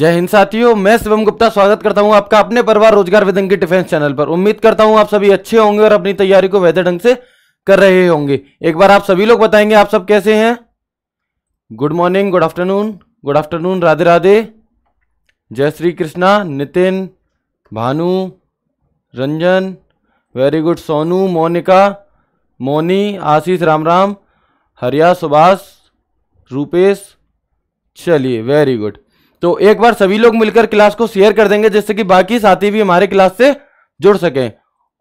जय हिंद साथियों मैं शिवम गुप्ता स्वागत करता हूं आपका अपने परिवार रोजगार के डिफेंस चैनल पर उम्मीद करता हूं आप सभी अच्छे होंगे और अपनी तैयारी को बेहतर ढंग से कर रहे होंगे एक बार आप सभी लोग बताएंगे आप सब कैसे हैं good morning good afternoon good afternoon Radhe Radhe जय श्री कृष्णा नितिन भानु रंजन वेरी गुड सोनू मोनिका मोनी आशीष राम राम हरिया सुभाष रूपेश चलिए वेरी गुड तो एक बार सभी लोग मिलकर क्लास को शेयर कर देंगे जिससे कि बाकी साथी भी हमारे क्लास से जुड़ सकें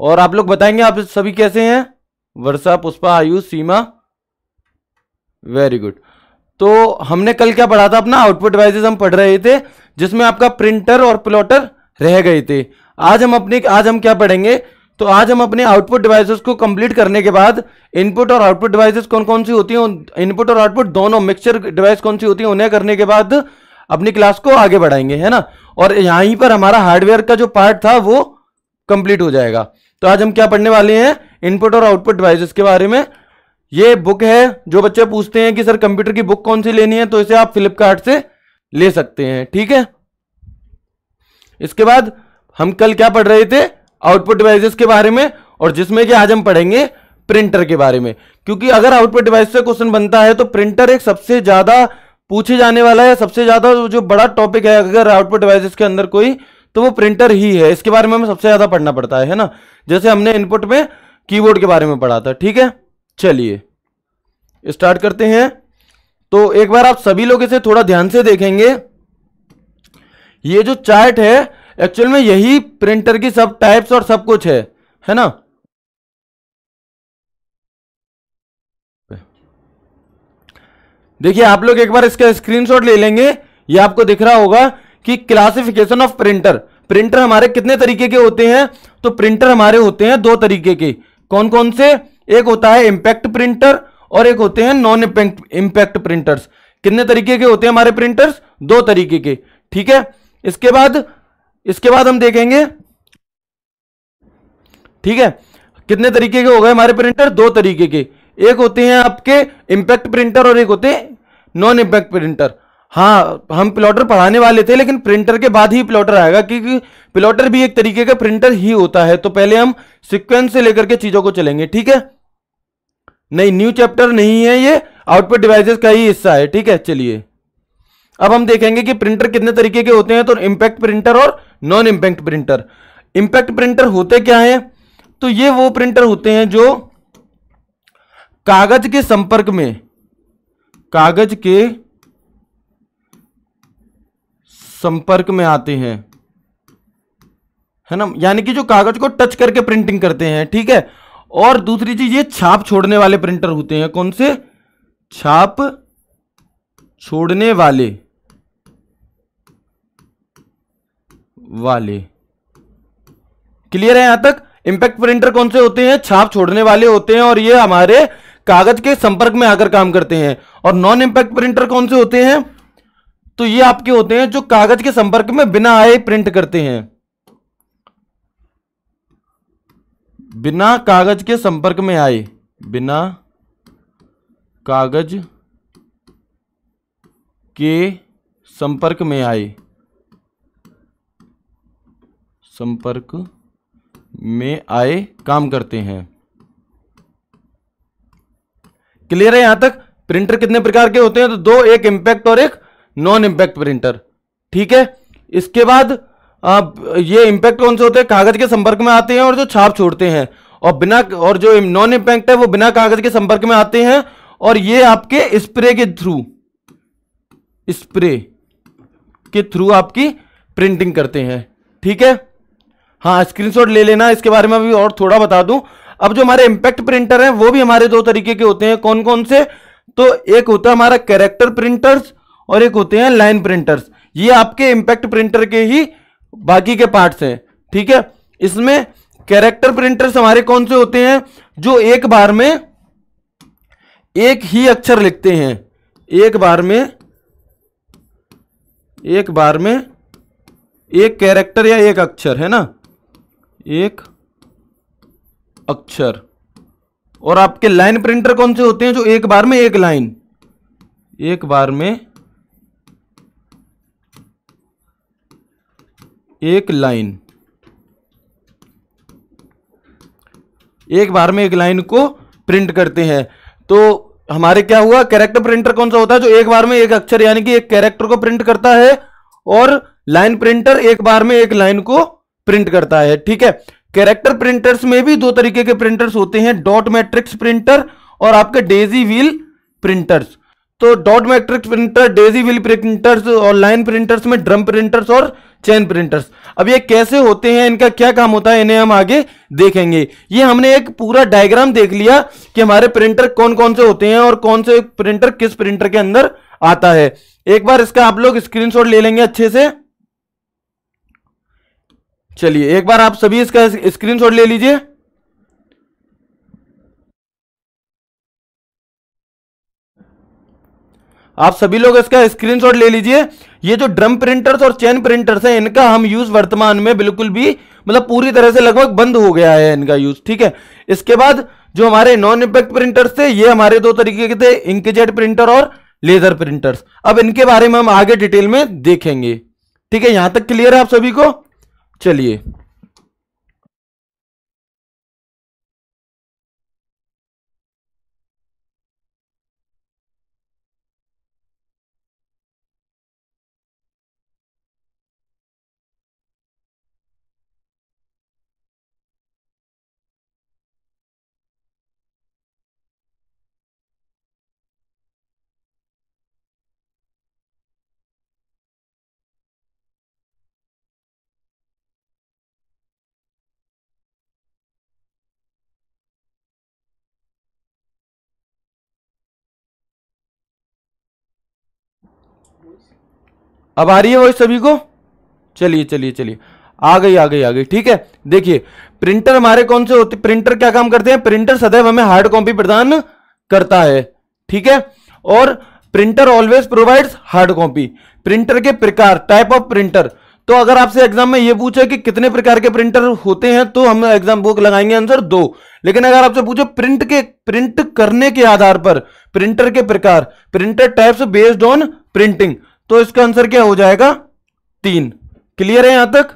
और आप लोग बताएंगे आप सभी कैसे हैं वर्षा पुष्पा आयुष सीमा वेरी गुड तो हमने कल क्या पढ़ा था अपना आउटपुट वाइजेज हम पढ़ रहे थे जिसमें आपका प्रिंटर और प्लॉटर रह गए थे आज हम अपने आज हम क्या पढ़ेंगे तो आज हम अपने आउटपुट डिवाइसेस को कंप्लीट करने के बाद इनपुट और आउटपुट डिवाइसेस कौन कौन सी होती हैं इनपुट और आउटपुट दोनों मिक्सचर डिवाइस कौन सी होती हैं उन्हें करने के बाद अपनी क्लास को आगे बढ़ाएंगे है ना और यहीं पर हमारा हार्डवेयर का जो पार्ट था वो कंप्लीट हो जाएगा तो आज हम क्या पढ़ने वाले हैं इनपुट और आउटपुट डिवाइसेस के बारे में ये बुक है जो बच्चे पूछते हैं कि सर कंप्यूटर की बुक कौन सी लेनी है तो इसे आप फ्लिपकार्ट से ले सकते हैं ठीक है इसके बाद हम कल क्या पढ़ रहे थे आउटपुट डिवाइसेस के बारे में और जिसमें कि आज हम पढ़ेंगे प्रिंटर के बारे में क्योंकि अगर आउटपुट डिवाइस से क्वेश्चन बनता है तो प्रिंटर एक सबसे ज्यादा पूछे जाने वाला है सबसे ज्यादा जो बड़ा टॉपिक है अगर आउटपुट डिवाइसेस के अंदर कोई तो वो प्रिंटर ही है इसके बारे में हमें सबसे ज्यादा पढ़ना पड़ता है, है ना जैसे हमने इनपुट में कीबोर्ड के बारे में पढ़ा था ठीक है चलिए स्टार्ट करते हैं तो एक बार आप सभी लोग इसे थोड़ा ध्यान से देखेंगे ये जो चार्ट है एक्चुअल में यही प्रिंटर की सब टाइप्स और सब कुछ है है ना देखिए आप लोग एक बार इसका स्क्रीनशॉट ले लेंगे ये आपको दिख रहा होगा कि क्लासिफिकेशन ऑफ प्रिंटर प्रिंटर हमारे कितने तरीके के होते हैं तो प्रिंटर हमारे होते हैं दो तरीके के कौन कौन से एक होता है इम्पैक्ट प्रिंटर और एक होते हैं नॉन इंपैक्ट इंपैक्ट प्रिंटर्स कितने तरीके के होते हैं हमारे प्रिंटर्स दो तरीके के ठीक है इसके बाद इसके बाद हम देखेंगे ठीक है कितने तरीके के हो गए हमारे प्रिंटर दो तरीके के एक होते हैं आपके इंपैक्ट प्रिंटर और एक होते हैं नॉन इंपैक्ट प्रिंटर हाँ हम प्लॉटर पढ़ाने वाले थे लेकिन प्रिंटर के बाद ही प्लॉटर आएगा क्योंकि प्लॉटर भी एक तरीके का प्रिंटर ही होता है तो पहले हम सिक्वेंस से लेकर के चीजों को चलेंगे ठीक है नहीं न्यू चैप्टर नहीं है ये आउटपुट डिवाइसेस का ही हिस्सा है ठीक है चलिए अब हम देखेंगे कि प्रिंटर कितने तरीके के होते हैं तो इंपैक्ट प्रिंटर और non impact printer impact printer होते क्या है तो ये वो प्रिंटर होते हैं जो कागज के संपर्क में कागज के संपर्क में आते हैं है ना यानी कि जो कागज को टच करके प्रिंटिंग करते हैं ठीक है और दूसरी चीज ये छाप छोड़ने वाले प्रिंटर होते हैं कौन से छाप छोड़ने वाले वाले क्लियर है यहां तक इंपैक्ट प्रिंटर कौन से होते हैं छाप छोड़ने वाले होते हैं और ये हमारे कागज के संपर्क में आकर काम करते हैं और नॉन इंपैक्ट प्रिंटर कौन से होते हैं तो ये आपके होते हैं जो कागज के संपर्क में बिना आए प्रिंट करते हैं बिना कागज के संपर्क में आए बिना कागज के संपर्क में आए संपर्क में आए काम करते हैं क्लियर है यहां तक प्रिंटर कितने प्रकार के होते हैं तो दो एक इंपैक्ट और एक नॉन इंपैक्ट प्रिंटर ठीक है इसके बाद आप ये इंपैक्ट कौन से होते हैं कागज के संपर्क में आते हैं और जो छाप छोड़ते हैं और बिना और जो नॉन इंपैक्ट है वो बिना कागज के संपर्क में आते हैं और ये आपके स्प्रे के थ्रू स्प्रे के थ्रू आपकी प्रिंटिंग करते हैं ठीक है हाँ स्क्रीनशॉट ले लेना इसके बारे में अभी और थोड़ा बता दूं अब जो हमारे इम्पैक्ट प्रिंटर हैं वो भी हमारे दो तरीके के होते हैं कौन कौन से तो एक होता है हमारा कैरेक्टर प्रिंटर्स और एक होते हैं लाइन प्रिंटर्स ये आपके इम्पैक्ट प्रिंटर के ही बाकी के पार्ट्स हैं ठीक है इसमें कैरेक्टर प्रिंटर्स हमारे कौन से होते हैं जो एक बार में एक ही अक्षर लिखते हैं एक बार में एक बार में एक कैरेक्टर या एक अक्षर है ना एक अक्षर और आपके लाइन प्रिंटर कौन से होते हैं जो एक बार में एक लाइन एक बार में एक लाइन एक बार में एक लाइन को प्रिंट करते हैं तो हमारे क्या हुआ कैरेक्टर प्रिंटर कौन सा होता है जो एक बार में एक अक्षर यानी कि एक कैरेक्टर को प्रिंट करता है और लाइन प्रिंटर एक बार में एक लाइन को प्रिंट करता है ठीक है कैरेक्टर प्रिंटर्स में भी दो तरीके के प्रिंटर्स होते हैं डॉट मैट्रिक्स प्रिंटर और आपके डेजी व्हील प्रिंटर्स तो dot matrix printer daisy wheel printers और लाइन प्रिंटर्स में ड्रम प्रिंटर्स और चैन प्रिंटर्स अब ये कैसे होते हैं इनका क्या काम होता है इन्हें हम आगे देखेंगे ये हमने एक पूरा डायग्राम देख लिया कि हमारे प्रिंटर कौन कौन से होते हैं और कौन से प्रिंटर किस प्रिंटर के अंदर आता है एक बार इसका आप लोग स्क्रीनशॉट ले लेंगे अच्छे से चलिए एक बार आप सभी इसका स्क्रीनशॉट ले लीजिए आप सभी लोग इसका स्क्रीनशॉट ले लीजिए ये जो ड्रम प्रिंटर्स और चेन प्रिंटर्स हैं इनका हम यूज वर्तमान में बिल्कुल भी मतलब पूरी तरह से लगभग बंद हो गया है इनका यूज ठीक है इसके बाद जो हमारे नॉन इम्पैक्ट प्रिंटर्स थे ये हमारे दो तरीके के थे इंकजेट प्रिंटर और लेजर प्रिंटर्स अब इनके बारे में हम आगे डिटेल में देखेंगे ठीक है यहां तक क्लियर है आप सभी को चलिए अब आ रही है वॉइस सभी को चलिए चलिए चलिए आ गई आ गई आ गई ठीक है देखिए प्रिंटर हमारे कौन से होते प्रिंटर क्या काम करते हैं प्रिंटर सदैव हमें हार्ड कॉपी प्रदान करता है ठीक है और printer always provides hard copy printer के प्रकार टाइप ऑफ प्रिंटर तो अगर आपसे एग्जाम में यह पूछे कि कितने प्रकार के प्रिंटर होते हैं तो हम एग्जाम बुक लगाएंगे आंसर दो लेकिन अगर आपसे पूछो प्रिंट के प्रिंट करने के आधार पर प्रिंटर के प्रकार printer types based on printing तो इसका आंसर क्या हो जाएगा तीन क्लियर है यहां तक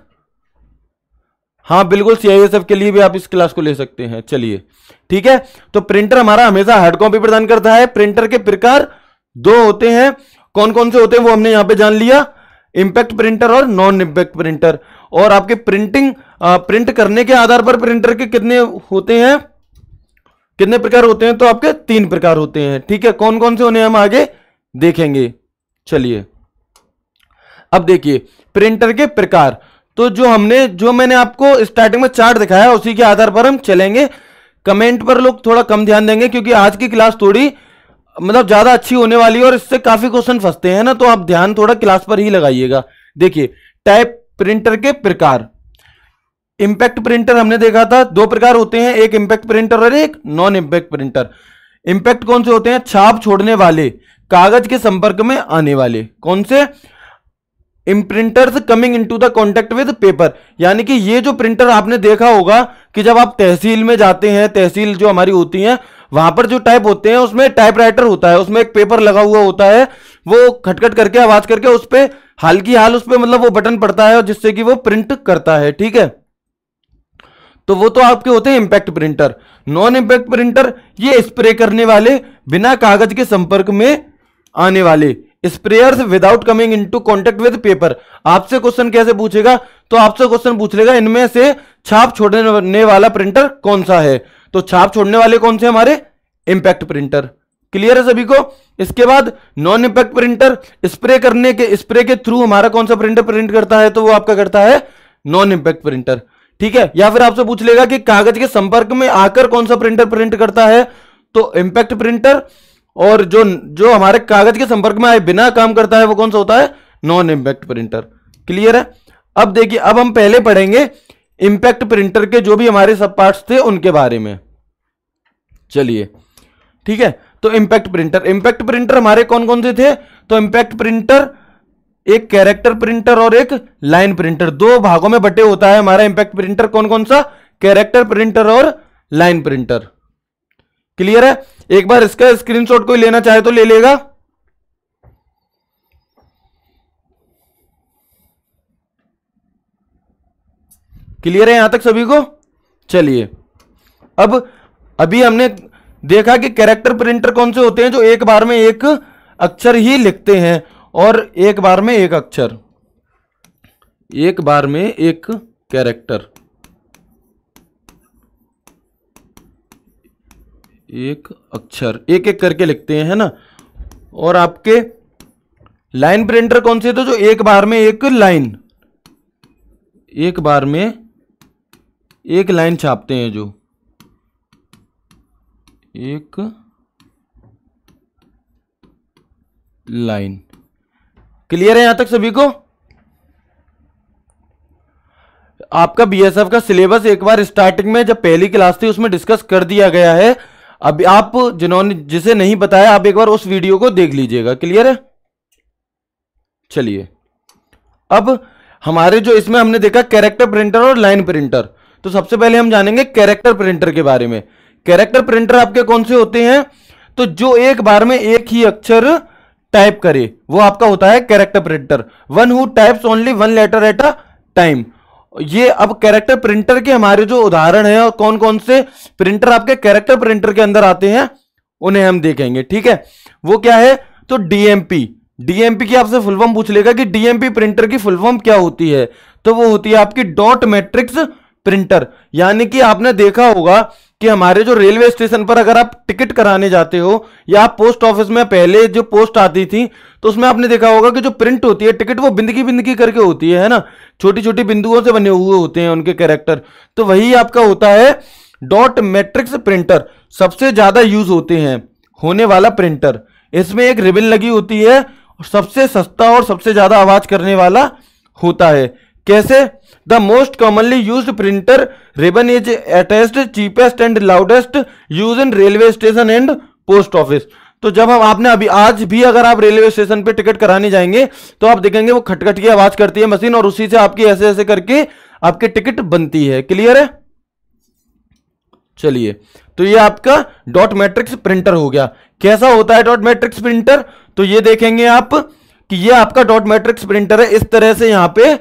हाँ बिल्कुल सीआईएसएफ के लिए भी आप इस क्लास को ले सकते हैं चलिए ठीक है तो प्रिंटर हमारा हमेशा हार्ड कॉपी प्रदान करता है प्रिंटर के प्रकार दो होते हैं कौन कौन से होते हैं वो हमने यहां पे जान लिया इंपैक्ट प्रिंटर और नॉन इंपैक्ट प्रिंटर और आपके प्रिंटिंग आ, प्रिंट करने के आधार पर प्रिंटर के कितने होते हैं कितने प्रकार होते हैं तो आपके तीन प्रकार होते हैं ठीक है कौन कौन से होने हम आगे देखेंगे चलिए अब देखिए प्रिंटर के प्रकार तो जो हमने जो मैंने आपको स्टार्टिंग में चार्ट दिखाया उसी के आधार पर हम चलेंगे कमेंट पर लोग थोड़ा कम ध्यान देंगे क्योंकि आज की क्लास थोड़ी मतलब ज़्यादा अच्छी होने वाली है और इससे काफ़ी क्वेश्चन फंसते हैं ना तो आप ध्यान थोड़ा क्लास पर ही लगाइएगा देखिए टाइप प्रिंटर के प्रकार इंपैक्ट प्रिंटर हमने देखा था दो प्रकार होते हैं एक इंपैक्ट प्रिंटर और एक नॉन इंपैक्ट प्रिंटर इंपैक्ट कौन से होते हैं छाप छोड़ने वाले कागज के संपर्क में आने वाले कौन से इम्प्रिंटर्स coming into the contact with paper यानी कि ये जो प्रिंटर आपने देखा होगा कि जब आप तहसील में जाते हैं तहसील जो हमारी होती है वहां पर जो टाइप होते हैं उसमें टाइपराइटर होता है उसमें एक पेपर लगा हुआ होता है वो खटखट करके आवाज करके उस पर हाल की हाल उस पर मतलब वो बटन पड़ता है जिससे कि वो प्रिंट करता है ठीक है तो वो तो आपके होते हैं impact printer non impact printer ये स्प्रे करने वाले बिना कागज के संपर्क में आने वाले sprayers without coming into contact with paper आपसे क्वेश्चन कैसे पूछेगा तो आपसे क्वेश्चन पूछ लेगा इनमें से छाप छोड़ने वाला प्रिंटर कौन सा है तो छाप छोड़ने वाले कौन से हमारे इंपैक्ट प्रिंटर क्लियर है सभी को इसके बाद नॉन इंपैक्ट प्रिंटर स्प्रे करने के स्प्रे के थ्रू हमारा कौन सा प्रिंटर प्रिंट करता है तो वो आपका करता है नॉन इंपैक्ट प्रिंटर ठीक है या फिर आपसे पूछ लेगा कि कागज के संपर्क में आकर कौन सा प्रिंटर प्रिंट करता है तो इंपैक्ट प्रिंटर और जो जो हमारे कागज के संपर्क में आए बिना काम करता है वो कौन सा होता है नॉन इम्पैक्ट प्रिंटर क्लियर है अब देखिए अब हम पहले पढ़ेंगे इम्पैक्ट प्रिंटर के जो भी हमारे सब पार्ट्स थे उनके बारे में चलिए ठीक है तो इम्पैक्ट प्रिंटर इम्पैक्ट प्रिंटर हमारे कौन कौन से थे तो इम्पैक्ट प्रिंटर एक कैरेक्टर प्रिंटर और एक लाइन प्रिंटर दो भागों में बटे होता है हमारा इम्पैक्ट प्रिंटर कौन कौन सा कैरेक्टर प्रिंटर और लाइन प्रिंटर क्लियर है एक बार इसका स्क्रीनशॉट कोई लेना चाहे तो ले लेगा क्लियर है यहां तक सभी को चलिए अब अभी हमने देखा कि कैरेक्टर प्रिंटर कौन से होते हैं जो एक बार में एक अक्षर ही लिखते हैं और एक बार में एक अक्षर एक बार में एक कैरेक्टर एक अक्षर एक एक करके लिखते हैं है ना और आपके लाइन प्रिंटर कौन से थे जो एक बार में एक लाइन एक बार में एक लाइन छापते हैं जो एक लाइन क्लियर है यहां तक सभी को आपका बीएसएफ का सिलेबस एक बार स्टार्टिंग में जब पहली क्लास थी उसमें डिस्कस कर दिया गया है अब आप जिन्होंने जिसे नहीं बताया आप एक बार उस वीडियो को देख लीजिएगा क्लियर है चलिए अब हमारे जो इसमें हमने देखा कैरेक्टर प्रिंटर और लाइन प्रिंटर तो सबसे पहले हम जानेंगे कैरेक्टर प्रिंटर के बारे में कैरेक्टर प्रिंटर आपके कौन से होते हैं तो जो एक बार में एक ही अक्षर टाइप करे वो आपका होता है character printer one who types only one letter at a time ये अब कैरेक्टर प्रिंटर के हमारे जो उदाहरण है और कौन कौन से प्रिंटर आपके कैरेक्टर प्रिंटर के अंदर आते हैं उन्हें हम देखेंगे ठीक है वो क्या है तो डीएमपी डीएमपी की आपसे फुलफॉर्म पूछ लेगा कि डीएमपी प्रिंटर की फुलफॉर्म क्या होती है तो वो होती है आपकी डॉट मैट्रिक्स प्रिंटर यानी कि आपने देखा होगा कि हमारे जो रेलवे स्टेशन पर अगर आप टिकट कराने जाते हो या आप पोस्ट ऑफिस में पहले जो पोस्ट आती थी तो उसमें आपने देखा होगा कि जो प्रिंट होती है टिकट वो बिंदगी बिंदगी करके होती है ना छोटी छोटी बिंदुओं से बने हुए होते हैं उनके कैरेक्टर तो वही आपका होता है डॉट मैट्रिक्स प्रिंटर सबसे ज़्यादा यूज होते हैं होने वाला प्रिंटर इसमें एक रिबिन लगी होती है सबसे सस्ता और सबसे ज़्यादा आवाज़ करने वाला होता है कैसे the most commonly use printer ribbon is latest cheapest and loudest use in railway station and post office तो जब हम आपने अभी आज भी अगर आप रेलवे स्टेशन पे टिकट कराने जाएंगे तो आप देखेंगे वो खटखट की आवाज करती है मशीन और उसी से आपकी ऐसे ऐसे करके आपकी टिकट बनती है क्लियर है चलिए तो ये आपका डॉट मैट्रिक्स प्रिंटर हो गया कैसा होता है डॉट मैट्रिक्स प्रिंटर तो ये देखेंगे आप कि ये आपका डॉट मैट्रिक्स प्रिंटर है इस तरह से यहां पर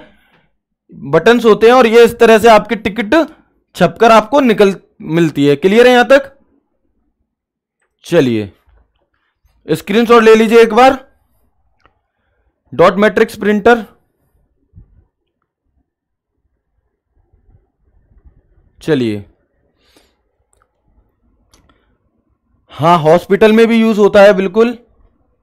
बटन्स होते हैं और ये इस तरह से आपकी टिकट छपकर आपको निकल मिलती है क्लियर है यहां तक चलिए स्क्रीनशॉट ले लीजिए एक बार डॉट मैट्रिक्स प्रिंटर चलिए हाँ हॉस्पिटल में भी यूज होता है बिल्कुल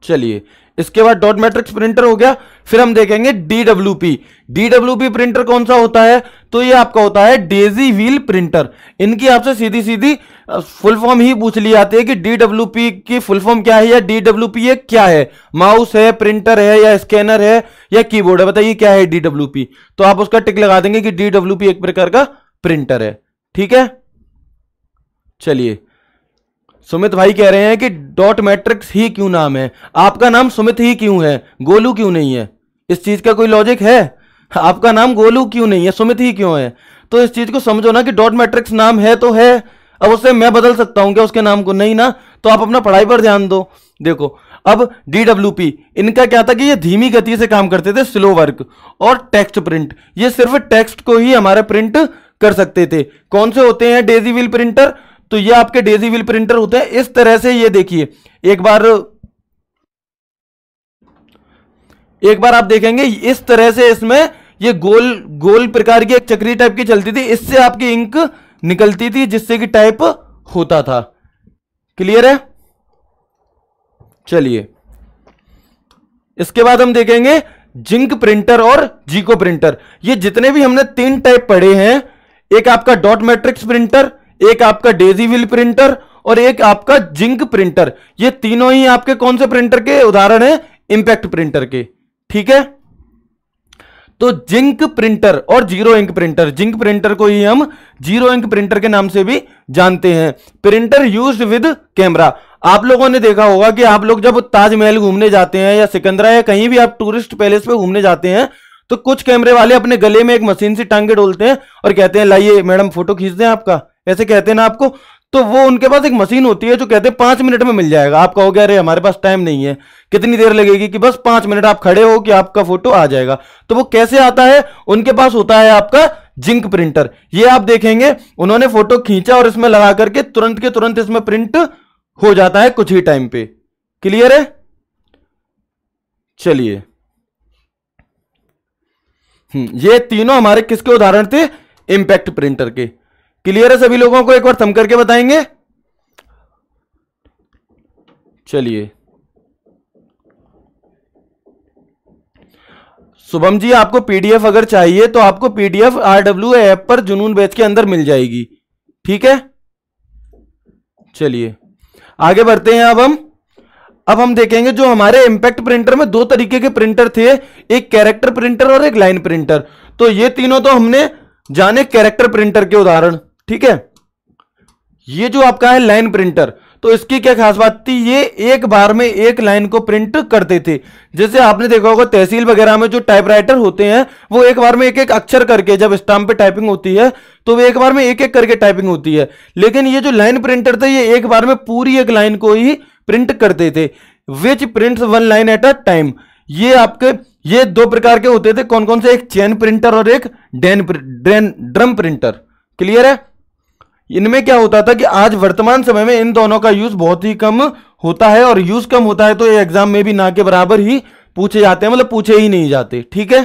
चलिए इसके बाद डॉट मैट्रिक्स प्रिंटर हो गया फिर हम देखेंगे डीडब्ल्यूपी डीडब्ल्यूपी प्रिंटर कौन सा होता है तो ये आपका होता है डेजी व्हील प्रिंटर इनकी आपसे सीधी सीधी फुल फॉर्म ही पूछ ली जाती है कि डीडब्ल्यूपी की फुल फॉर्म क्या है या डीडब्ल्यूपी ये क्या है माउस है प्रिंटर है या स्कैनर है या कीबोर्ड है बताइए क्या है डीडब्ल्यूपी तो आप उसका टिक लगा देंगे कि डीडब्ल्यूपी एक प्रकार का प्रिंटर है ठीक है चलिए सुमित भाई कह रहे हैं कि डॉट मैट्रिक्स ही क्यों नाम है आपका नाम सुमित ही क्यों है गोलू क्यों नहीं है इस चीज का कोई लॉजिक है आपका नाम गोलू क्यों नहीं है सुमित ही क्यों है तो इस चीज को समझो ना कि डॉट मैट्रिक्स नाम है तो है अब उससे मैं बदल सकता हूं क्या उसके नाम को नहीं ना तो आप अपना पढ़ाई पर ध्यान दो देखो अब डी डब्ल्यू पी इनका क्या था कि ये धीमी गति से काम करते थे स्लो वर्क और टेक्स्ट प्रिंट ये सिर्फ टेक्स्ट को ही हमारे प्रिंट कर सकते थे कौन से होते हैं डेजी व्हील प्रिंटर तो ये आपके डेजी व्हील प्रिंटर होते हैं इस तरह से ये देखिए एक बार एक बार आप देखेंगे इस तरह से इसमें ये गोल गोल प्रकार की एक चक्री टाइप की चलती थी इससे आपकी इंक निकलती थी जिससे कि टाइप होता था क्लियर है चलिए इसके बाद हम देखेंगे जिंक प्रिंटर और जीको प्रिंटर ये जितने भी हमने तीन टाइप पढ़े हैं एक आपका डॉट मैट्रिक्स प्रिंटर एक आपका डेजी व्हील प्रिंटर और एक आपका जिंक प्रिंटर ये तीनों ही आपके कौन से प्रिंटर के उदाहरण है इंपैक्ट प्रिंटर के ठीक है तो जिंक प्रिंटर और zero ink printer Zink printer को ही हम जीरो इंक प्रिंटर के नाम से भी जानते हैं प्रिंटर यूज विद कैमरा आप लोगों ने देखा होगा कि आप लोग जब ताजमहल घूमने जाते हैं या सिकंदरा या कहीं भी आप टूरिस्ट पैलेस पे घूमने जाते हैं तो कुछ कैमरे वाले अपने गले में एक मशीन से टांगे डोलते हैं और कहते हैं लाइए मैडम फोटो खींच दें आपका ऐसे कहते हैं ना आपको तो वो उनके पास एक मशीन होती है जो कहते हैं पांच मिनट में मिल जाएगा आप कहोगे अरे हमारे पास टाइम नहीं है कितनी देर लगेगी कि बस पांच मिनट आप खड़े हो कि आपका फोटो आ जाएगा तो वो कैसे आता है उनके पास होता है आपका जिंक प्रिंटर ये आप देखेंगे उन्होंने फोटो खींचा और इसमें लगा करके तुरंत के तुरंत इसमें प्रिंट हो जाता है कुछ ही टाइम पे क्लियर है चलिए हम्म, ये तीनों हमारे किसके उदाहरण थे इंपैक्ट प्रिंटर के क्लियर है सभी लोगों को एक बार थम करके बताएंगे चलिए शुभम जी आपको पीडीएफ अगर चाहिए तो आपको पीडीएफ आरडब्ल्यू ऐप पर जुनून बैच के अंदर मिल जाएगी ठीक है चलिए आगे बढ़ते हैं अब हम अब हम देखेंगे जो हमारे इम्पैक्ट प्रिंटर में दो तरीके के प्रिंटर थे एक कैरेक्टर प्रिंटर और एक लाइन प्रिंटर तो ये तीनों तो हमने जाने कैरेक्टर प्रिंटर के उदाहरण ठीक है ये जो आपका है लाइन प्रिंटर तो इसकी क्या खास बात थी ये एक बार में एक लाइन को प्रिंट करते थे जैसे आपने देखा होगा तहसील वगैरह में जो टाइपराइटर होते हैं वो एक बार में एक एक अक्षर करके जब स्टाम्प पे टाइपिंग होती है तो वे एक बार में एक एक करके टाइपिंग होती है लेकिन ये जो लाइन प्रिंटर थे ये एक बार में पूरी एक लाइन को ही प्रिंट करते थे which print one line at a time ये आपके ये दो प्रकार के होते थे कौन कौन से एक चेन प्रिंटर और एक डेन ड्रम प्रिंटर क्लियर है इनमें क्या होता था कि आज वर्तमान समय में इन दोनों का यूज बहुत ही कम होता है और यूज कम होता है तो ये एग्जाम में भी ना के बराबर ही पूछे जाते हैं मतलब पूछे ही नहीं जाते ठीक है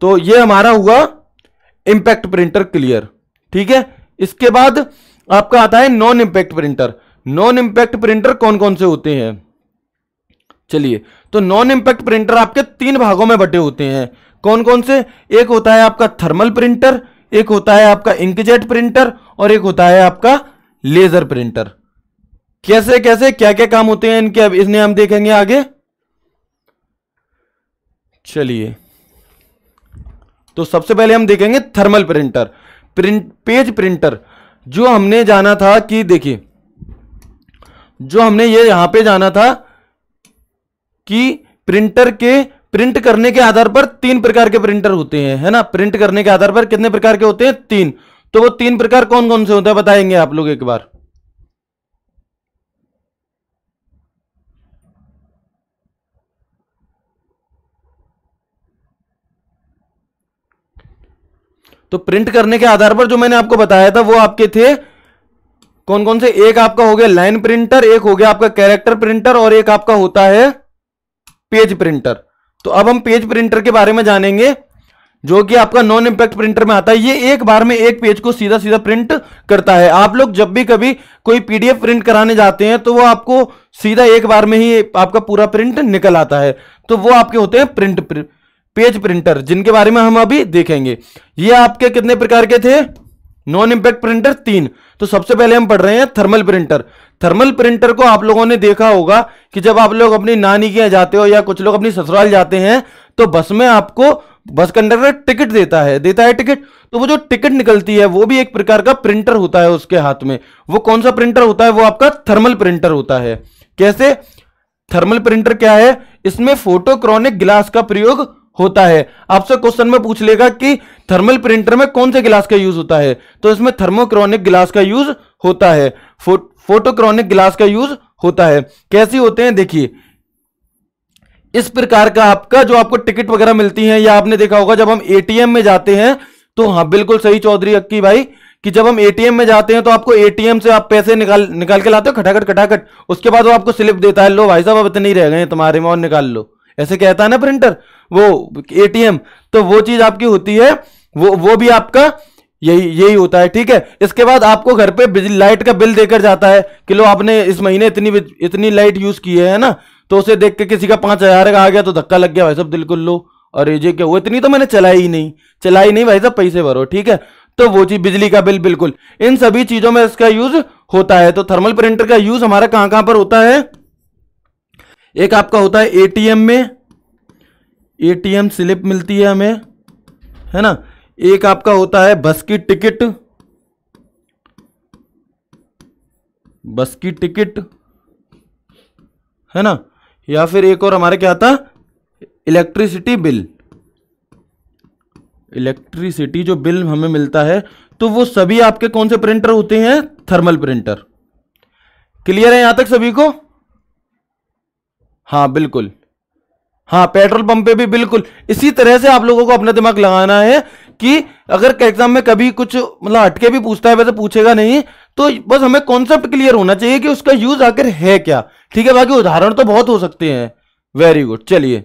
तो ये हमारा हुआ इम्पैक्ट प्रिंटर क्लियर ठीक है इसके बाद आपका आता है non impact printer non impact printer कौन कौन से होते हैं चलिए तो नॉन इंपैक्ट प्रिंटर आपके तीन भागों में बटे होते हैं कौन कौन से एक होता है आपका थर्मल प्रिंटर एक होता है आपका इंकजेट प्रिंटर और एक होता है आपका लेजर प्रिंटर कैसे कैसे क्या क्या काम होते हैं इनके अब इसने हम देखेंगे आगे चलिए तो सबसे पहले हम देखेंगे thermal printer print page printer जो हमने जाना था कि देखिए जो हमने ये यहां पे जाना था कि प्रिंटर के प्रिंट करने के आधार पर तीन प्रकार के प्रिंटर होते हैं है ना प्रिंट करने के आधार पर कितने प्रकार के होते हैं तीन तो वो तीन प्रकार कौन कौन से होते हैं बताएंगे आप लोग एक बार तो प्रिंट करने के आधार पर जो मैंने आपको बताया था वो आपके थे कौन कौन से एक आपका हो गया लाइन प्रिंटर एक हो गया आपका कैरेक्टर प्रिंटर और एक आपका होता है पेज प्रिंटर तो अब हम पेज प्रिंटर के बारे में जानेंगे जो कि आपका नॉन इंपैक्ट प्रिंटर में आता है ये एक बार में एक पेज को सीधा सीधा प्रिंट करता है आप लोग जब भी कभी कोई पीडीएफ प्रिंट कराने जाते हैं तो वो आपको सीधा एक बार में ही आपका पूरा प्रिंट निकल आता है तो वो आपके होते हैं प्रिंट प्र, पेज प्रिंटर जिनके बारे में हम अभी देखेंगे ये आपके कितने प्रकार के थे नॉन इंपैक्ट प्रिंटर तीन तो सबसे पहले हम पढ़ रहे हैं थर्मल प्रिंटर थर्मल प्रिंटर को आप लोगों ने देखा होगा कि जब आप लोग अपनी नानी के यहाँ जाते हो या कुछ लोग अपनी ससुराल जाते हैं तो बस में आपको बस कंडक्टर टिकट देता है देता है टिकट तो वो जो टिकट निकलती है वो भी एक प्रकार का प्रिंटर होता है उसके हाथ में वो कौन सा प्रिंटर होता है वो आपका थर्मल प्रिंटर होता है कैसे थर्मल प्रिंटर क्या है इसमें फोटोक्रोनिक ग्लास का प्रयोग होता है आपसे क्वेश्चन में पूछ लेगा कि थर्मल प्रिंटर में कौन से ग्लास का यूज होता है तो इसमें थर्मोक्रोनिक ग्लास का यूज होता है फोटोक्रॉनिक ग्लास का यूज होता है कैसे होते हैं देखिए इस प्रकार का आपका जो आपको टिकट वगैरह मिलती है या आपने देखा होगा जब हम एटीएम में जाते हैं तो हाँ बिल्कुल सही चौधरी अक्की भाई कि जब हम एटीएम में जाते हैं तो आपको एटीएम से आप पैसे निकाल निकाल के लाते हो खटाखट खटाखट उसके बाद वो आपको स्लिप देता है लो भाई साहब अब इतने ही रह गए तुम्हारे में और निकाल लो ऐसे कहता है ना प्रिंटर वो एटीएम तो वो चीज आपकी होती है वो वो भी आपका यही यही होता है ठीक है इसके बाद आपको घर पे बिजली लाइट का बिल देकर जाता है कि लो आपने इस महीने इतनी इतनी लाइट यूज की है ना तो उसे देख के किसी का पांच हजार का आ गया तो धक्का लग गया भाई साहब बिल्कुल लो अरे ये क्या हुआ इतनी तो मैंने चलाई ही नहीं चलाई नहीं भाई साहब पैसे भरो ठीक है तो वो चीज बिजली का बिल बिल्कुल इन सभी चीजों में इसका यूज होता है तो थर्मल प्रिंटर का यूज हमारा कहां कहां पर होता है एक आपका होता है एटीएम में एटीएम स्लिप मिलती है हमें है ना एक आपका होता है बस की टिकट बस की टिकट है ना या फिर एक और हमारे क्या आता इलेक्ट्रिसिटी बिल इलेक्ट्रिसिटी जो बिल हमें मिलता है तो वो सभी आपके कौन से प्रिंटर होते हैं थर्मल प्रिंटर क्लियर है यहां तक सभी को हाँ बिल्कुल हाँ पेट्रोल पंप पे भी बिल्कुल इसी तरह से आप लोगों को अपना दिमाग लगाना है कि अगर एग्जाम में कभी कुछ मतलब हटके भी पूछता है वैसे पूछेगा नहीं तो बस हमें कॉन्सेप्ट क्लियर होना चाहिए कि उसका यूज आखिर है क्या ठीक है बाकी उदाहरण तो बहुत हो सकते हैं वेरी गुड चलिए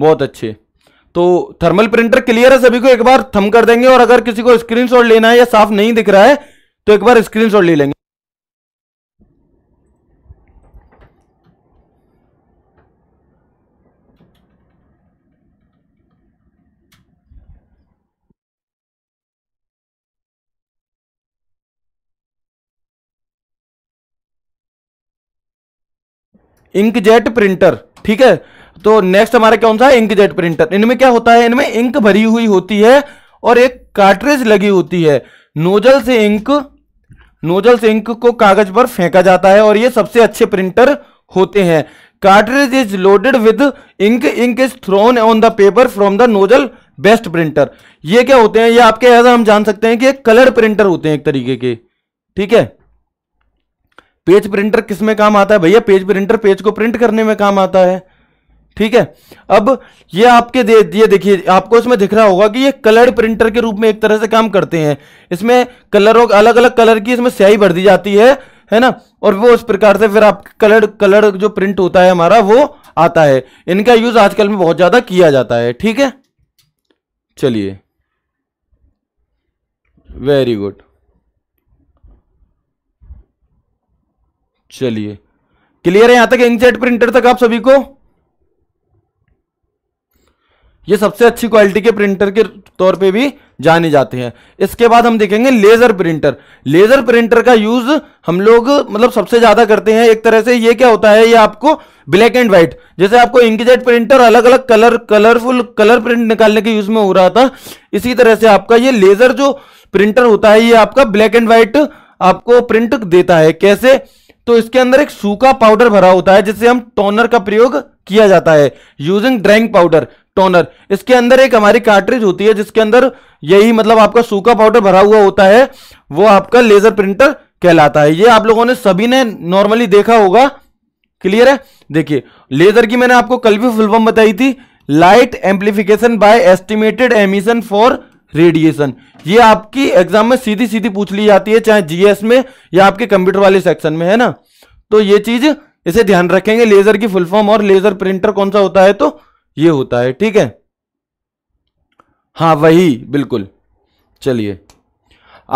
बहुत अच्छे तो थर्मल प्रिंटर क्लियर है सभी को एक बार थम कर देंगे और अगर किसी को स्क्रीनशॉट लेना है या साफ नहीं दिख रहा है तो एक बार स्क्रीनशॉट ले लेंगे इंकजेट प्रिंटर ठीक है तो नेक्स्ट हमारा कौन सा है इंकजेट प्रिंटर इनमें क्या होता है इनमें इंक भरी हुई होती है और एक कार्ट्रेज लगी होती है नोजल से इंक नोजल से इंक को कागज पर फेंका जाता है और ये सबसे अच्छे प्रिंटर होते हैं cartridge is loaded with ink ink is thrown on the paper from the nozzle best printer ये क्या होते हैं ये आपके ऐसा हम जान सकते हैं कि कलर प्रिंटर होते हैं एक तरीके के ठीक है पेज प्रिंटर किस में काम आता है भैया पेज प्रिंटर पेज को प्रिंट करने में काम आता है ठीक है अब ये आपके दे ये देखिए आपको इसमें दिख रहा होगा कि ये कलर्ड प्रिंटर के रूप में एक तरह से काम करते हैं इसमें कलरों अलग अलग कलर की इसमें स्याही भर दी जाती है है ना और वो उस प्रकार से फिर आप कलर कलर जो प्रिंट होता है हमारा वो आता है इनका यूज आजकल में बहुत ज्यादा किया जाता है ठीक है चलिए वेरी गुड चलिए क्लियर है यहां तक इंकजेट प्रिंटर तक आप सभी को ये सबसे अच्छी क्वालिटी के प्रिंटर के तौर पे भी जाने जाते हैं इसके बाद हम देखेंगे लेजर प्रिंटर लेजर प्रिंटर का यूज हम लोग मतलब सबसे ज्यादा करते हैं एक तरह से ये क्या होता है ये आपको ब्लैक एंड व्हाइट जैसे आपको इंकजेट प्रिंटर अलग अलग कलर कलरफुल कलर प्रिंट निकालने के यूज में हो रहा था इसी तरह से आपका ये लेजर जो प्रिंटर होता है ये आपका ब्लैक एंड व्हाइट आपको प्रिंट देता है कैसे तो इसके अंदर एक सूखा पाउडर भरा होता है जिससे हम टोनर का प्रयोग किया जाता है यूजिंग ड्रैंग पाउडर टोनर इसके अंदर एक हमारी कार्ट्रिज होती है जिसके अंदर यही मतलब आपका सूखा पाउडर भरा हुआ होता है वो आपका लेजर प्रिंटर कहलाता है ये आप लोगों ने सभी ने नॉर्मली देखा होगा क्लियर है देखिए लेजर की मैंने आपको कल भी फुलफॉर्म बताई थी light amplification by estimated emission for radiation ये आपकी एग्जाम में सीधी सीधी पूछ ली जाती है चाहे जीएस में या आपके कंप्यूटर वाले सेक्शन में है ना तो ये चीज इसे ध्यान रखेंगे लेजर की फुल फॉर्म और लेजर प्रिंटर कौन सा होता है तो ये होता है ठीक है हाँ वही बिल्कुल चलिए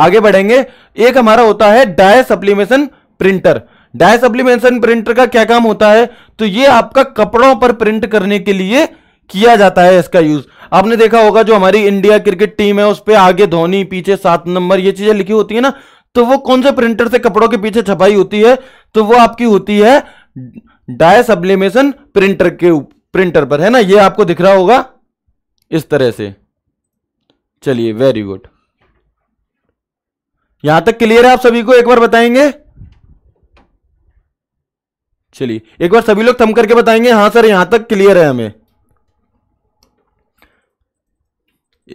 आगे बढ़ेंगे एक हमारा होता है dye sublimation printer dye sublimation printer का क्या काम होता है तो ये आपका कपड़ों पर प्रिंट करने के लिए किया जाता है इसका यूज आपने देखा होगा जो हमारी इंडिया क्रिकेट टीम है उस पर आगे धोनी पीछे सात नंबर ये चीजें लिखी होती है ना तो वो कौन से प्रिंटर से कपड़ों के पीछे छपाई होती है तो वो आपकी होती है डाय सब्लिमेशन प्रिंटर के प्रिंटर पर है ना ये आपको दिख रहा होगा इस तरह से चलिए वेरी गुड यहां तक क्लियर है आप सभी को एक बार बताएंगे चलिए एक बार सभी लोग थम करके बताएंगे हाँ सर यहां तक क्लियर है हमें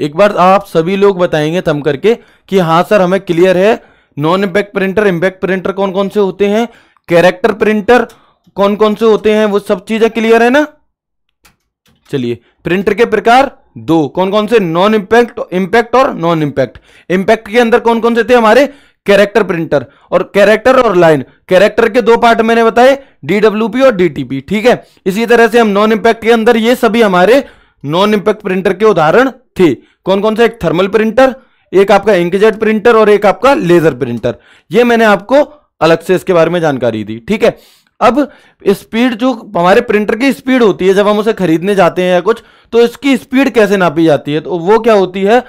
एक बार आप सभी लोग बताएंगे थम करके कि हाँ सर हमें क्लियर है non impact printer impact printer कौन कौन से होते हैं कैरेक्टर प्रिंटर कौन कौन से होते हैं वो सब चीजें क्लियर है ना चलिए प्रिंटर के प्रकार दो कौन कौन से नॉन इम्पैक्ट इम्पैक्ट और नॉन इम्पैक्ट इम्पैक्ट के अंदर कौन कौन से थे हमारे कैरेक्टर प्रिंटर और कैरेक्टर और लाइन कैरेक्टर के दो पार्ट मैंने बताए डीडब्ल्यूपी और डीटीपी ठीक है इसी तरह से हम नॉन इम्पैक्ट के अंदर ये सभी हमारे नॉन इम्पैक्ट प्रिंटर के उदाहरण थी कौन कौन सा एक थर्मल प्रिंटर एक आपका इंकजेट प्रिंटर और एक आपका लेजर प्रिंटर ये मैंने आपको अलग से इसके बारे में जानकारी दी ठीक है अब स्पीड जो हमारे प्रिंटर की स्पीड होती है जब हम उसे खरीदने जाते हैं या कुछ तो इसकी स्पीड कैसे नापी जाती है तो वो क्या होती है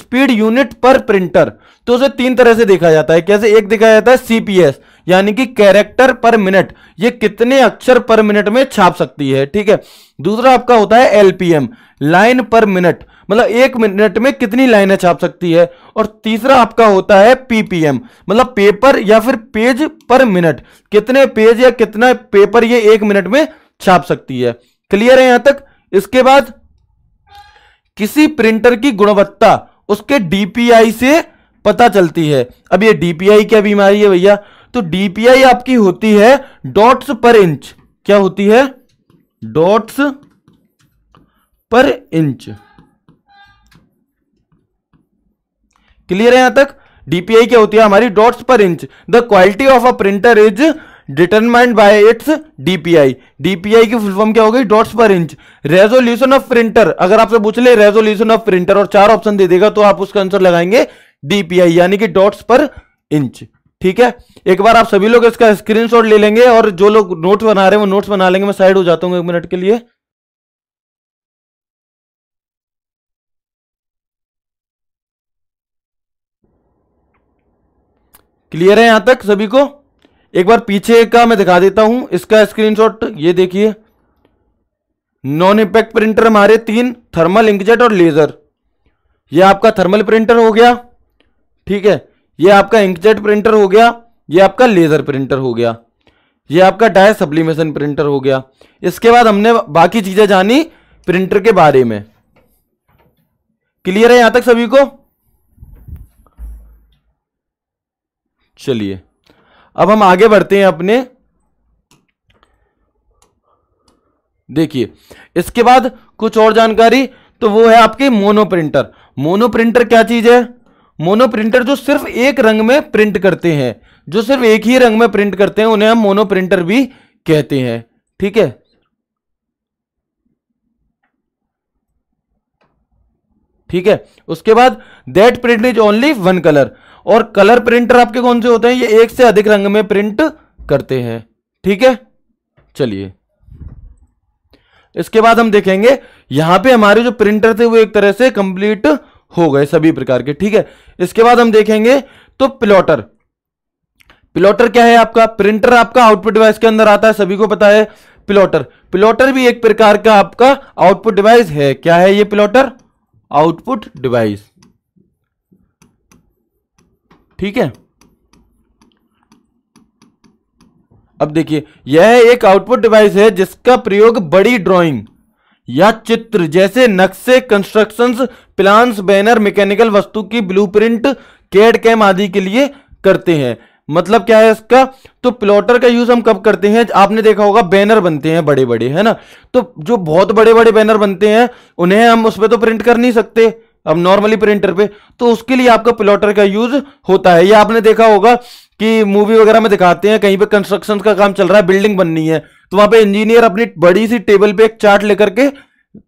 स्पीड यूनिट पर प्रिंटर तो उसे तीन तरह से देखा जाता है कैसे एक देखा जाता है सीपीएस यानी कि कैरेक्टर पर मिनट ये कितने अक्षर पर मिनट में छाप सकती है ठीक है दूसरा आपका होता है एलपीएम लाइन पर मिनट मतलब एक मिनट में कितनी लाइनें छाप सकती है और तीसरा आपका होता है पीपीएम मतलब पेपर या फिर पेज पर मिनट कितने पेज या कितना पेपर ये एक मिनट में छाप सकती है क्लियर है यहां तक इसके बाद किसी प्रिंटर की गुणवत्ता उसके डीपीआई से पता चलती है अब ये डीपीआई क्या बीमारी है भैया तो डीपीआई आपकी होती है डॉट्स पर इंच क्या होती है डॉट्स पर इंच क्लियर है यहां तक डीपीआई क्या होती है हमारी dots per inch the quality of a printer is determined by its DPI DPI की फुल फॉर्म क्या हो गई dots per inch resolution of printer अगर आपसे पूछ ले रेजोल्यूशन ऑफ प्रिंटर और चार ऑप्शन दे देगा तो आप उसका आंसर लगाएंगे डीपीआई यानी कि डॉट्स पर इंच ठीक है एक बार आप सभी लोग इसका स्क्रीनशॉट ले लेंगे और जो लोग नोट्स बना रहे हैं वो नोट्स बना लेंगे मैं साइड हो जाता हूँ एक मिनट के लिए क्लियर है यहां तक सभी को एक बार पीछे का मैं दिखा देता हूं इसका स्क्रीनशॉट ये देखिए नॉन इंपैक्ट प्रिंटर हमारे तीन थर्मल इंकजेट और लेजर ये आपका थर्मल प्रिंटर हो गया ठीक है ये आपका इंकजेट प्रिंटर हो गया ये आपका लेज़र प्रिंटर हो गया ये आपका डाय सब्लिमेशन प्रिंटर हो गया इसके बाद हमने बाकी चीज़ें जानी प्रिंटर के बारे में क्लियर है यहां तक सभी को चलिए अब हम आगे बढ़ते हैं अपने देखिए इसके बाद कुछ और जानकारी तो वो है आपके मोनो प्रिंटर मोनो प्रिंटर क्या चीज है मोनो प्रिंटर जो सिर्फ एक रंग में प्रिंट करते हैं जो सिर्फ एक ही रंग में प्रिंट करते हैं उन्हें हम मोनो प्रिंटर भी कहते हैं ठीक है ठीक है उसके बाद that print is only one colour और कलर प्रिंटर आपके कौन से होते हैं ये एक से अधिक रंग में प्रिंट करते हैं ठीक है चलिए इसके बाद हम देखेंगे यहां पे हमारे जो प्रिंटर थे वो एक तरह से कंप्लीट हो गए सभी प्रकार के ठीक है इसके बाद हम देखेंगे तो प्लॉटर प्लॉटर क्या है आपका प्रिंटर आपका आउटपुट डिवाइस के अंदर आता है सभी को पता है प्लॉटर प्लॉटर भी एक प्रकार का आपका आउटपुट डिवाइस है क्या है ये प्लॉटर आउटपुट डिवाइस ठीक है अब देखिए यह एक आउटपुट डिवाइस है जिसका प्रयोग बड़ी ड्राइंग या चित्र जैसे नक्शे कंस्ट्रक्शंस प्लान्स बैनर मैकेनिकल वस्तु की ब्लूप्रिंट कैड कैम आदि के लिए करते हैं मतलब क्या है इसका तो प्लॉटर का यूज हम कब करते हैं आपने देखा होगा बैनर बनते हैं बड़े बड़े है ना तो जो बहुत बड़े बड़े बैनर बनते हैं उन्हें हम उसमें तो प्रिंट कर नहीं सकते अब नॉर्मली प्रिंटर पे तो उसके लिए आपका प्लॉटर का यूज होता है या आपने देखा होगा कि मूवी वगैरह में दिखाते हैं कहीं पे कंस्ट्रक्शन का काम चल रहा है बिल्डिंग बननी है तो वहां पे इंजीनियर अपनी बड़ी सी टेबल पे एक चार्ट लेकर के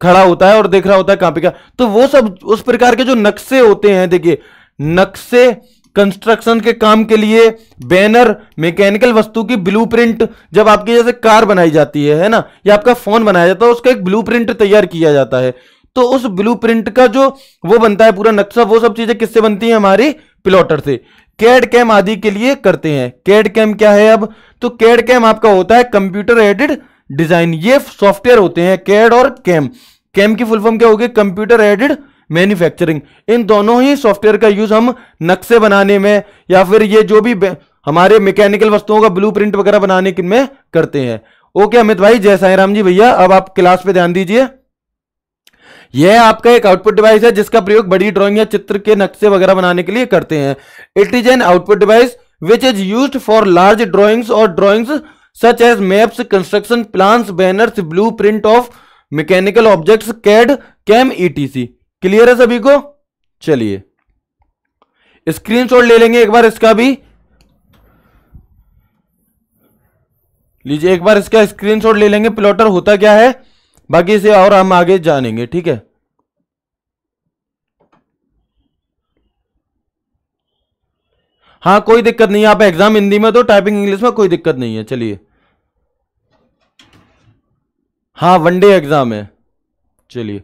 खड़ा होता है और देख रहा होता है कापी का तो वो सब उस प्रकार के जो नक्शे होते हैं देखिए नक्शे कंस्ट्रक्शन के काम के लिए बैनर मैकेनिकल वस्तु की ब्लूप्रिंट जब आपकी जैसे कार बनाई जाती है है ना या आपका फोन बनाया जाता है उसका एक ब्लूप्रिंट तैयार किया जाता है तो उस ब्लूप्रिंट का जो वो बनता है पूरा नक्शा वो सब चीजें किससे बनती है हमारी प्लॉटर से कैड कैम आदि के लिए करते हैं कैड कैम क्या है अब तो कैड कैम आपका होता है कंप्यूटर एडेड डिजाइन ये सॉफ्टवेयर होते हैं कैड और कैम कैम की फुल फॉर्म क्या होगी कंप्यूटर एडेड मैन्युफैक्चरिंग इन दोनों ही सॉफ्टवेयर का यूज हम नक्शे बनाने में या फिर ये जो भी हमारे मैकेनिकल वस्तुओं का ब्लू वगैरह बनाने में करते हैं ओके अमित भाई जय साई राम जी भैया अब आप क्लास पे ध्यान दीजिए यह आपका एक आउटपुट डिवाइस है जिसका प्रयोग बड़ी ड्रॉइंग या चित्र के नक्शे वगैरह बनाने के लिए करते हैं it is an output device which is use for large drawings और drawings such as maps construction plans banners blueprint of mechanical objects CAD CAM etc clear है सभी को चलिए स्क्रीनशॉट ले लेंगे एक बार इसका भी लीजिए एक बार इसका स्क्रीनशॉट ले लेंगे प्लॉटर होता क्या है बाकी इसे और हम आगे जानेंगे ठीक है हाँ कोई दिक्कत नहीं है आप एग्जाम हिंदी में तो टाइपिंग इंग्लिश में कोई दिक्कत नहीं है चलिए हाँ वन डे एग्जाम है चलिए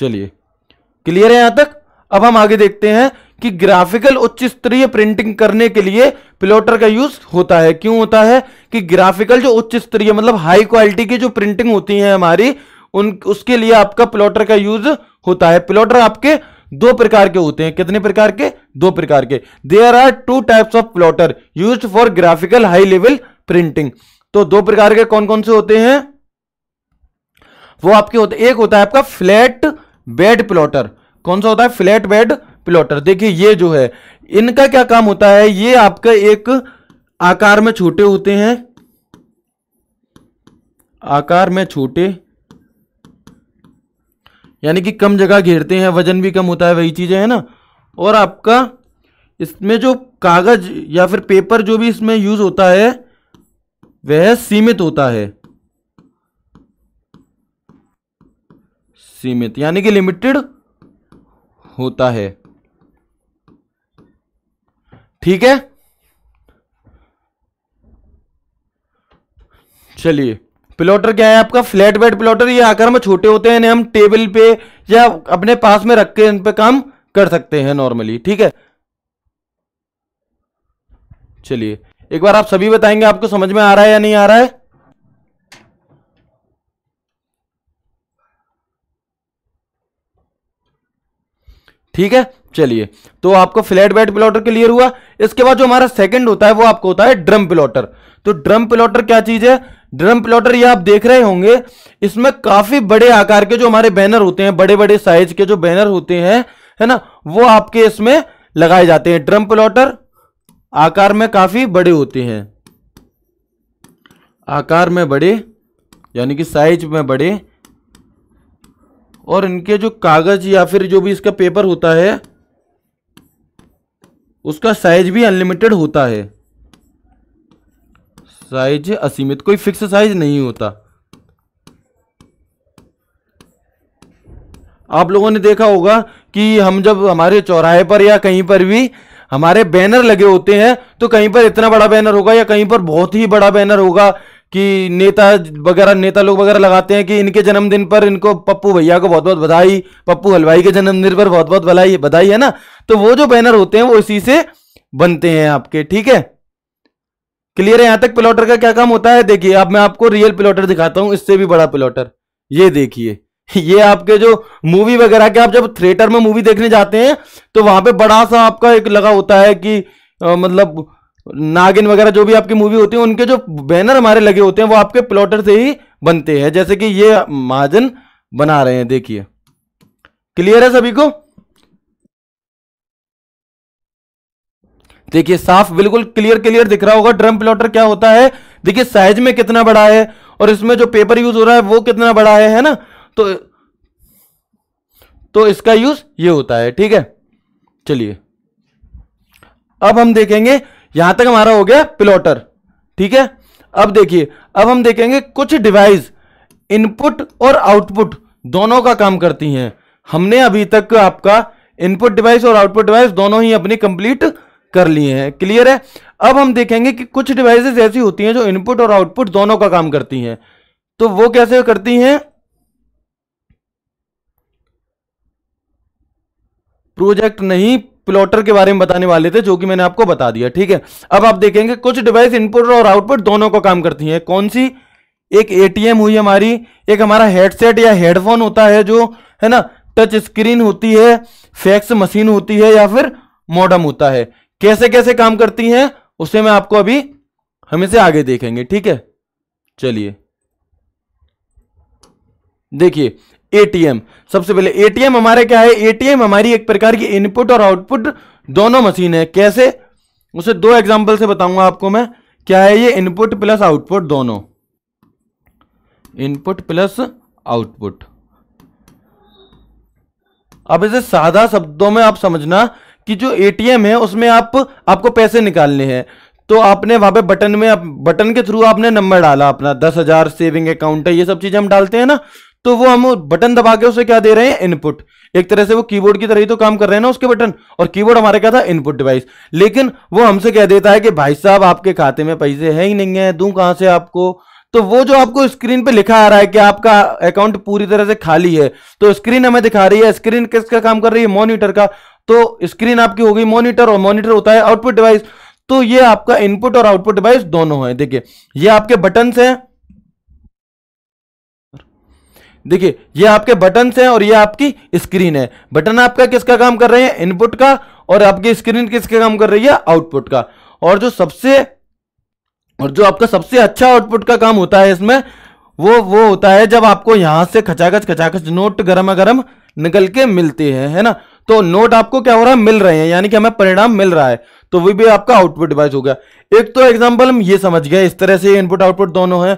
चलिए क्लियर है यहां तक अब हम आगे देखते हैं कि ग्राफिकल उच्च स्तरीय प्रिंटिंग करने के लिए प्लॉटर का यूज होता है क्यों होता है कि ग्राफिकल जो उच्च स्तरीय मतलब हाई क्वालिटी की जो प्रिंटिंग होती है हमारी उन उसके लिए आपका प्लॉटर का यूज होता है प्लॉटर आपके दो प्रकार के होते हैं कितने प्रकार के दो प्रकार के there are two types of plotter use for graphical high level printing तो दो प्रकार के कौन कौन से होते हैं वो आपके होते एक होता है आपका फ्लैट बेड प्लॉटर कौन सा होता है फ्लैट बेड प्लॉटर देखिए ये जो है इनका क्या काम होता है ये आपका एक आकार में छोटे होते हैं आकार में छोटे यानी कि कम जगह घेरते हैं वजन भी कम होता है वही चीजें है ना और आपका इसमें जो कागज या फिर पेपर जो भी इसमें यूज होता है वह सीमित होता है सीमित यानी कि लिमिटेड होता है ठीक है चलिए प्लॉटर क्या है आपका फ्लैट बेड प्लॉटर ये आकार में छोटे होते हैं हम टेबल पे या अपने पास में रख के इन पे काम कर सकते हैं नॉर्मली ठीक है चलिए एक बार आप सभी बताएंगे आपको समझ में आ रहा है या नहीं आ रहा है ठीक है चलिए तो आपको फ्लैट बेड प्लॉटर क्लियर हुआ इसके बाद जो हमारा सेकंड होता है वो आपको होता है ड्रम प्लॉटर तो ड्रम प्लॉटर क्या चीज है ड्रम प्लॉटर ये आप देख रहे होंगे इसमें काफी बड़े आकार के जो हमारे बैनर होते हैं बड़े बड़े साइज के जो बैनर होते हैं है ना वो आपके इसमें लगाए जाते हैं ड्रम प्लॉटर आकार में काफी बड़े होते हैं आकार में बड़े यानी कि साइज में बड़े और इनके जो कागज या फिर जो भी इसका पेपर होता है उसका साइज भी अनलिमिटेड होता है साइज असीमित कोई फिक्स साइज नहीं होता आप लोगों ने देखा होगा कि हम जब हमारे चौराहे पर या कहीं पर भी हमारे बैनर लगे होते हैं तो कहीं पर इतना बड़ा बैनर होगा या कहीं पर बहुत ही बड़ा बैनर होगा कि नेता वगैरह नेता लोग वगैरह लगाते हैं कि इनके जन्मदिन पर इनको पप्पू भैया को बहुत बहुत बधाई पप्पू हलवाई के जन्मदिन पर बहुत बहुत बधाई बधाई है ना तो वो जो बैनर होते हैं वो इसी से बनते हैं आपके ठीक है क्लियर है यहां तक प्लॉटर का क्या काम होता है देखिए अब मैं आपको रियल प्लॉटर दिखाता हूं इससे भी बड़ा प्लॉटर ये देखिए ये आपके जो मूवी वगैरह के आप जब थिएटर में मूवी देखने जाते हैं तो वहां पे बड़ा सा आपका एक लगा होता है कि आ, मतलब नागिन वगैरह जो भी आपकी मूवी होती है उनके जो बैनर हमारे लगे होते हैं वो आपके प्लॉटर से ही बनते हैं जैसे कि ये महाजन बना रहे हैं देखिए क्लियर है सभी को देखिए साफ बिल्कुल क्लियर क्लियर दिख रहा होगा ड्रम प्लॉटर क्या होता है देखिए साइज में कितना बड़ा है और इसमें जो पेपर यूज हो रहा है वो कितना बड़ा है है ना तो तो इसका यूज ये होता है ठीक है चलिए अब हम देखेंगे यहां तक हमारा हो गया प्लॉटर ठीक है अब देखिए अब हम देखेंगे कुछ डिवाइस इनपुट और आउटपुट दोनों का काम करती हैं हमने अभी तक आपका इनपुट डिवाइस और आउटपुट डिवाइस दोनों ही अपनी कंप्लीट कर लिए हैं क्लियर है अब हम देखेंगे कि कुछ डिवाइसेस ऐसी होती हैं जो इनपुट और आउटपुट दोनों का काम करती हैं तो वो कैसे करती हैं प्रोजेक्ट नहीं प्लॉटर के बारे में बताने वाले थे जो कि मैंने आपको बता दिया ठीक है अब आप देखेंगे कुछ डिवाइस इनपुट और आउटपुट दोनों को काम करती हैं कौन सी एक एटीएम हुई हमारी एक हमारा हेडसेट या हेडफोन होता है जो है ना टच स्क्रीन होती है फैक्स मशीन होती है या फिर मॉडम होता है कैसे कैसे काम करती हैं उसे मैं आपको अभी हम इसे आगे देखेंगे ठीक है चलिए देखिए एटीएम सबसे पहले एटीएम हमारे क्या है एटीएम हमारी एक प्रकार की इनपुट और आउटपुट दोनों मशीन है कैसे उसे दो एग्जाम्पल से बताऊंगा आपको मैं क्या है ये इनपुट प्लस आउटपुट दोनों इनपुट प्लस आउटपुट अब इसे सादा शब्दों में आप समझना कि जो एटीएम है उसमें आप आपको पैसे निकालने हैं तो आपने वहां पे बटन में आप बटन के थ्रू आपने नंबर डाला अपना दस हजार सेविंग अकाउंट है ये सब चीजें हम डालते हैं ना तो वो हम बटन दबा के उसे क्या दे रहे हैं इनपुट एक तरह से वो कीबोर्ड की तरह ही तो काम कर रहे हैं ना उसके बटन और कीबोर्ड हमारे क्या था इनपुट डिवाइस लेकिन वो हमसे कह देता है कि भाई साहब आपके खाते में पैसे है ही नहीं है दू कहां से आपको तो वो जो आपको स्क्रीन पे लिखा आ रहा है कि आपका अकाउंट पूरी तरह से खाली है तो स्क्रीन हमें दिखा रही है स्क्रीन किसका काम कर रही है मॉनिटर का तो स्क्रीन आपकी हो गई मॉनिटर और मॉनिटर होता है आउटपुट डिवाइस तो ये आपका इनपुट और आउटपुट डिवाइस दोनों है देखिए ये आपके बटन हैं देखिए ये आपके बटन हैं और ये आपकी स्क्रीन है बटन आपका किसका काम कर रहे हैं इनपुट का और आपकी स्क्रीन किसका काम कर रही है आउटपुट का और जो सबसे और जो आपका सबसे अच्छा आउटपुट का काम होता है इसमें वो वो होता है जब आपको यहां से खचाखच खचाखच नोट गर्मा गर्म निकल के मिलते हैं है ना तो नोट आपको क्या हो रहा है मिल रहे हैं यानी कि हमें परिणाम मिल रहा है तो वो भी आपका आउटपुट डिवाइस हो गया एक तो एग्जाम्पल हम ये समझ गए इस तरह से इनपुट आउटपुट दोनों है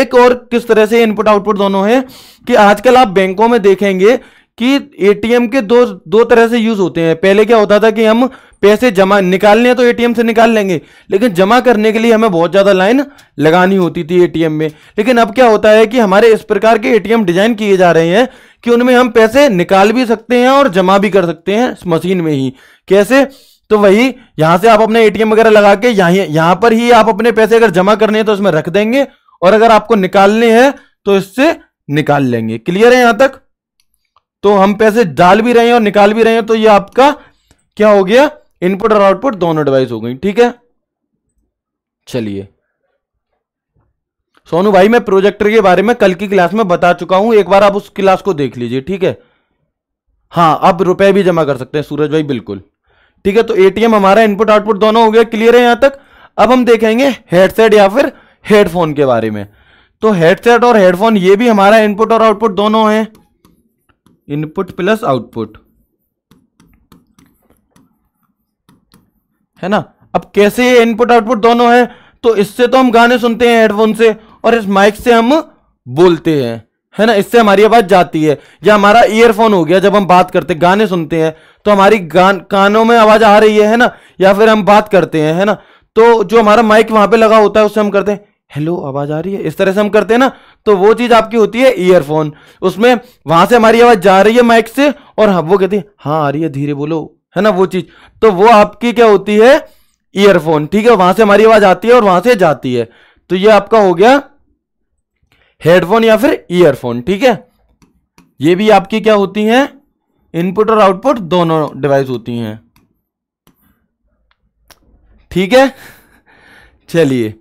एक और किस तरह से इनपुट आउटपुट दोनों है कि आजकल आप बैंकों में देखेंगे कि एटीएम के दो दो तरह से यूज होते हैं पहले क्या होता था कि हम पैसे जमा निकालने हैं तो एटीएम से निकाल लेंगे लेकिन जमा करने के लिए हमें बहुत ज्यादा लाइन लगानी होती थी एटीएम में लेकिन अब क्या होता है कि हमारे इस प्रकार के एटीएम डिजाइन किए जा रहे हैं कि उनमें हम पैसे निकाल भी सकते हैं और जमा भी कर सकते हैं मशीन में ही कैसे तो वही यहां से आप अपने एटीएम वगैरह लगा के यहाँ यहां पर ही आप अपने पैसे अगर जमा करने हैं तो इसमें रख देंगे और अगर आपको निकालने हैं तो इससे निकाल लेंगे क्लियर है यहां तक तो हम पैसे डाल भी रहे हैं और निकाल भी रहे हैं तो ये आपका क्या हो गया इनपुट और आउटपुट दोनों डिवाइस हो गई ठीक है चलिए सोनू भाई मैं प्रोजेक्टर के बारे में कल की क्लास में बता चुका हूं एक बार आप उस क्लास को देख लीजिए ठीक है हाँ आप रुपए भी जमा कर सकते हैं सूरज भाई बिल्कुल ठीक है तो एटीएम हमारा इनपुट आउटपुट दोनों हो गया क्लियर है यहां तक अब हम देखेंगे हेडसेट या फिर हेडफोन के बारे में तो हेडसेट और हेडफोन ये भी हमारा इनपुट और आउटपुट दोनों है इनपुट प्लस आउटपुट है ना अब कैसे ये इनपुट आउटपुट दोनों है तो इससे तो हम गाने सुनते हैं हेडफोन से और इस माइक से हम बोलते हैं है ना इससे हमारी आवाज़ जाती है या हमारा ईयरफोन हो गया जब हम बात करते हैं गाने सुनते हैं तो हमारी गान कानों में आवाज़ आ रही है है ना या फिर हम बात करते हैं है ना तो जो हमारा माइक वहां पे लगा होता है उससे हम करते हैं हेलो आवाज़ आ रही है इस तरह से हम करते हैं ना तो वो चीज़ आपकी होती है ईयरफोन उसमें वहां से हमारी आवाज़ जा रही है माइक से और हम वो कहते हैं हाँ आ रही है धीरे बोलो है ना वो चीज़ तो वो आपकी क्या होती है ईयरफोन ठीक है वहां से हमारी आवाज़ आती है और वहां से जाती है तो ये आपका हो गया हेडफोन या फिर ईयरफोन ठीक है ये भी आपकी क्या होती हैं इनपुट और आउटपुट दोनों डिवाइस होती हैं ठीक है चलिए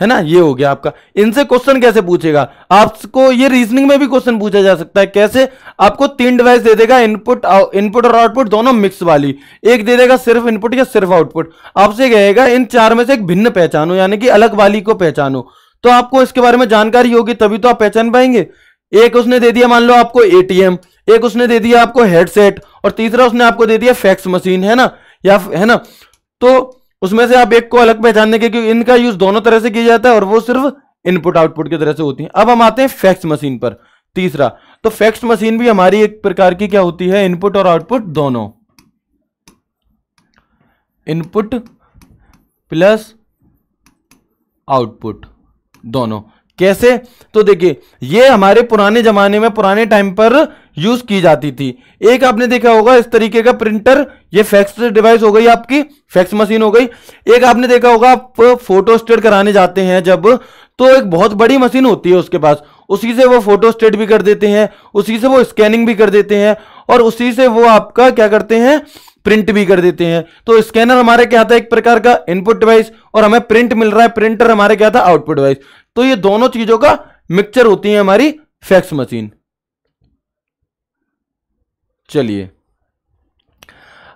है ना ये हो गया आपका इनसे क्वेश्चन कैसे पूछेगा आपको ये रीजनिंग में भी क्वेश्चन पूछा जा सकता है कैसे आपको तीन डिवाइस दे देगा इनपुट इनपुट और आउटपुट दोनों मिक्स वाली एक दे देगा सिर्फ इनपुट या सिर्फ आउटपुट आपसे कहेगा इन चार में से एक भिन्न पहचानो यानी कि अलग वाली को पहचानो तो आपको इसके बारे में जानकारी होगी तभी तो आप पहचान पाएंगे एक उसने दे दिया मान लो आपको एटीएम एक उसने दे दिया आपको हेडसेट और तीसरा उसने आपको दे दिया फैक्स मशीन है ना या है ना तो उसमें से आप एक को अलग पहचानने के क्योंकि इनका यूज दोनों तरह से किया जाता है और वो सिर्फ इनपुट आउटपुट की तरह से होती है अब हम आते हैं फैक्स मशीन पर तीसरा तो फैक्स मशीन भी हमारी एक प्रकार की क्या होती है इनपुट और आउटपुट दोनों इनपुट प्लस आउटपुट दोनों कैसे तो देखिए ये हमारे पुराने जमाने में पुराने टाइम पर यूज की जाती थी एक आपने देखा होगा इस तरीके का प्रिंटर ये फैक्स डिवाइस हो गई आपकी फैक्स मशीन हो गई एक आपने देखा होगा आप फोटो स्टेट कराने जाते हैं जब तो एक बहुत बड़ी मशीन होती है उसके पास उसी से वो फोटो स्टेट भी कर देते हैं उसी से वो स्कैनिंग भी कर देते हैं और उसी से वो आपका क्या करते हैं प्रिंट भी कर देते हैं तो स्कैनर हमारे क्या था एक प्रकार का इनपुट डिवाइस और हमें प्रिंट मिल रहा है प्रिंटर हमारे क्या था आउटपुट डिवाइस तो ये दोनों चीजों का मिक्सचर होती है हमारी फैक्स मशीन चलिए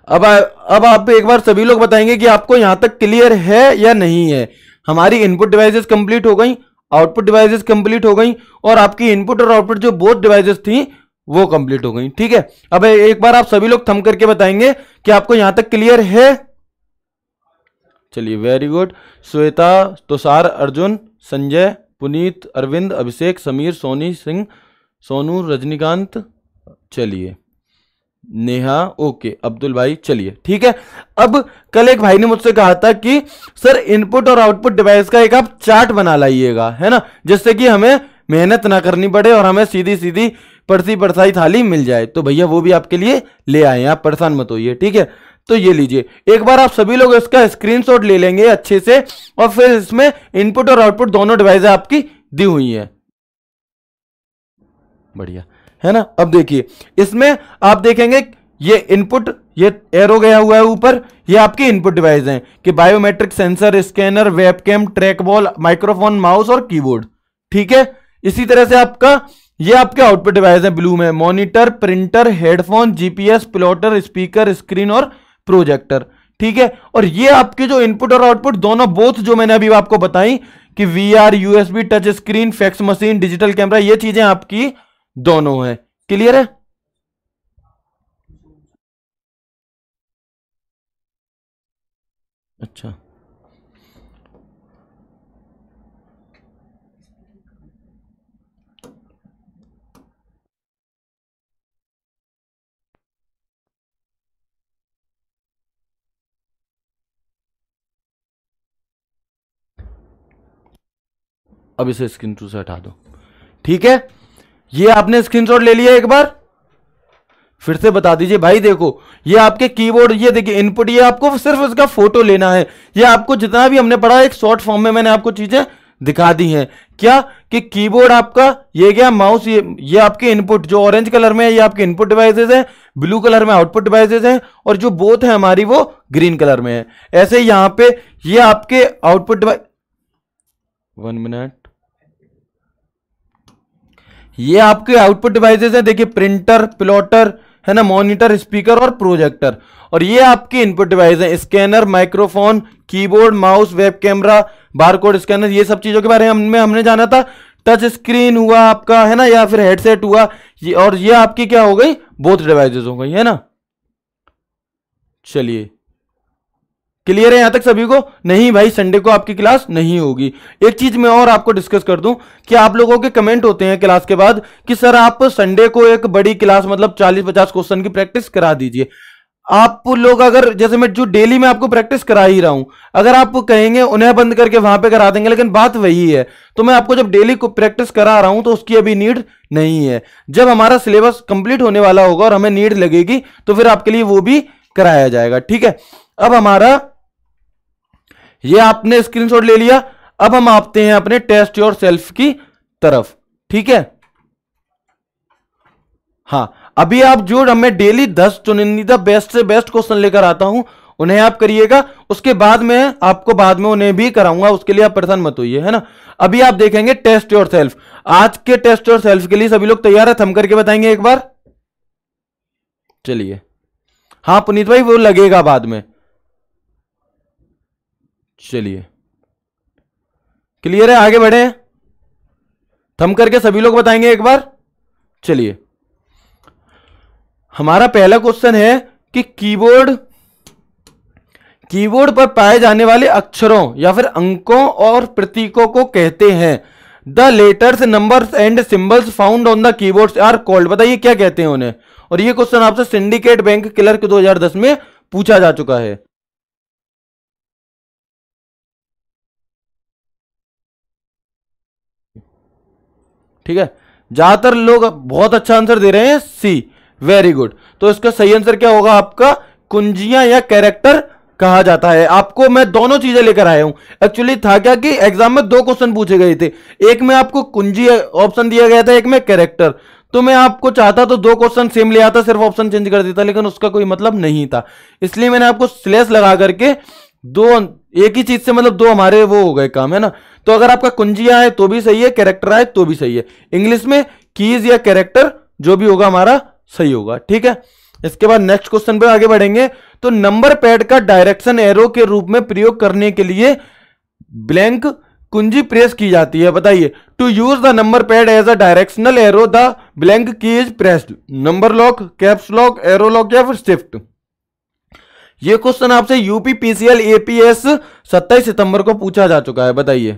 अब आ, अब आप एक बार सभी लोग बताएंगे कि आपको यहां तक क्लियर है या नहीं है हमारी इनपुट डिवाइसेस कंप्लीट हो गई आउटपुट डिवाइसेस कंप्लीट हो गई और आपकी इनपुट और आउटपुट जो बोथ डिवाइसेस थी वो कंप्लीट हो गई ठीक है अब एक बार आप सभी लोग थम करके बताएंगे कि आपको यहां तक क्लियर है चलिए वेरी गुड श्वेता तुषार अर्जुन संजय पुनीत अरविंद अभिषेक समीर सोनी सिंह सोनू रजनीकांत चलिए नेहा ओके अब्दुल भाई चलिए ठीक है अब कल एक भाई ने मुझसे कहा था कि सर इनपुट और आउटपुट डिवाइस का एक आप चार्ट बना लाइएगा है ना जिससे कि हमें मेहनत ना करनी पड़े और हमें सीधी सीधी परसी परसाई थाली मिल जाए तो भैया वो भी आपके लिए ले आए आप परेशान मत होइए ठीक है तो ये लीजिए एक बार आप सभी लोग इसका स्क्रीनशॉट ले लेंगे अच्छे से और फिर इसमें इनपुट और आउटपुट दोनों डिवाइस आपकी दी हुई है बढ़िया है ना अब देखिए इसमें आप देखेंगे ये इनपुट ये एरो गया हुआ है ऊपर ये आपकी इनपुट डिवाइस हैं कि biometric sensor scanner webcam trackball microphone mouse और कीबोर्ड ठीक है इसी तरह से आपका ये आपके आउटपुट डिवाइस है ब्लू में monitor printer headphone GPS plotter speaker screen और प्रोजेक्टर ठीक है और ये आपके जो इनपुट और आउटपुट दोनों बोथ जो मैंने अभी आपको बताई कि V R USB touch screen fax machine digital camera ये चीजें आपकी दोनों है क्लियर है अच्छा अब इसे स्क्रीन से हटा दो ठीक है ये आपने स्क्रीनशॉट ले लिया एक बार फिर से बता दीजिए भाई देखो ये आपके कीबोर्ड ये देखिए इनपुट ये आपको सिर्फ इसका फोटो लेना है ये आपको जितना भी हमने पढ़ा एक शॉर्ट फॉर्म में मैंने आपको चीजें दिखा दी हैं क्या कि कीबोर्ड आपका ये गया माउस ये ये आपके इनपुट जो ऑरेंज कलर में है ये आपके इनपुट डिवाइसेज हैं ब्लू कलर में आउटपुट डिवाइसेज हैं और जो बोथ है हमारी वो ग्रीन कलर में है ऐसे यहां पे ये आपके आउटपुट डिवाइस वन मिनट ये आपके आउटपुट डिवाइसेस हैं देखिए प्रिंटर प्लॉटर है ना मॉनिटर स्पीकर और प्रोजेक्टर और ये आपके इनपुट डिवाइस हैं scanner microphone keyboard mouse web camera barcode scanner ये सब चीज़ों के बारे में हमने जाना था टच स्क्रीन हुआ आपका है ना या फिर हेडसेट हुआ ये और ये आपकी क्या हो गई बोथ डिवाइसेस हो गई है ना चलिए क्लियर है यहां तक सभी को नहीं भाई संडे को आपकी क्लास नहीं होगी एक चीज मैं और आपको डिस्कस कर दूं कि आप लोगों के कमेंट होते हैं क्लास के बाद कि सर आप संडे को एक बड़ी क्लास मतलब 40-50 क्वेश्चन की प्रैक्टिस करा दीजिए आप लोग अगर जैसे मैं जो डेली मैं आपको प्रैक्टिस करा ही रहा हूं अगर आप कहेंगे उन्हें बंद करके वहां पे करा देंगे लेकिन बात वही है तो मैं आपको जब डेली को प्रैक्टिस करा रहा हूं तो उसकी अभी नीड नहीं है जब हमारा सिलेबस कंप्लीट होने वाला होगा और हमें नीड लगेगी तो फिर आपके लिए वो भी कराया जाएगा ठीक है अब हमारा ये आपने स्क्रीनशॉट ले लिया अब हम आते हैं अपने टेस्ट योर सेल्फ की तरफ ठीक है हाँ अभी आप जो मैं डेली दस चुनिंदा बेस्ट से बेस्ट क्वेश्चन लेकर आता हूं उन्हें आप करिएगा उसके बाद में आपको बाद में उन्हें भी कराऊंगा उसके लिए आप परेशान मत होइए है ना अभी आप देखेंगे टेस्ट योर सेल्फ आज के टेस्ट योर सेल्फ के लिए सभी लोग तैयार है थम करके बताएंगे एक बार चलिए हाँ पुनीत भाई वो लगेगा बाद में चलिए क्लियर है आगे बढ़े थम करके सभी लोग बताएंगे एक बार चलिए हमारा पहला क्वेश्चन है कि कीबोर्ड कीबोर्ड पर पाए जाने वाले अक्षरों या फिर अंकों और प्रतीकों को कहते हैं the letters number and symbols found on the keyboard are called बताइए क्या कहते हैं उन्हें और ये क्वेश्चन आपसे सिंडिकेट बैंक क्लर्क 2010 में पूछा जा चुका है ठीक है ज्यादातर लोग बहुत अच्छा आंसर दे रहे हैं सी वेरी गुड तो इसका सही आंसर क्या होगा आपका कुंजिया या कैरेक्टर कहा जाता है आपको मैं दोनों चीजें लेकर आया हूं एक्चुअली था क्या कि एग्जाम में दो क्वेश्चन पूछे गए थे एक में आपको कुंजी ऑप्शन दिया गया था एक में कैरेक्टर तो मैं आपको चाहता तो दो क्वेश्चन सेम ले आता सिर्फ ऑप्शन चेंज कर देता लेकिन उसका कोई मतलब नहीं था इसलिए मैंने आपको स्लेस लगा करके दो एक ही चीज से मतलब दो हमारे वो हो गए काम है ना तो अगर आपका कुंजिया है तो भी सही है कैरेक्टर आए तो भी सही है इंग्लिश में कीज या कैरेक्टर जो भी होगा हमारा सही होगा ठीक है इसके बाद नेक्स्ट क्वेश्चन पर आगे बढ़ेंगे तो नंबर पैड का डायरेक्शन एरो के रूप में प्रयोग करने के लिए ब्लैंक कुंजी प्रेस की जाती है बताइए to use the number pad as a directional arrow the blank key is pressed number lock caps lock arrow lock या फिर शिफ्ट ये क्वेश्चन आपसे पीसीएल एपीएस 27 सितंबर को पूछा जा चुका है बताइए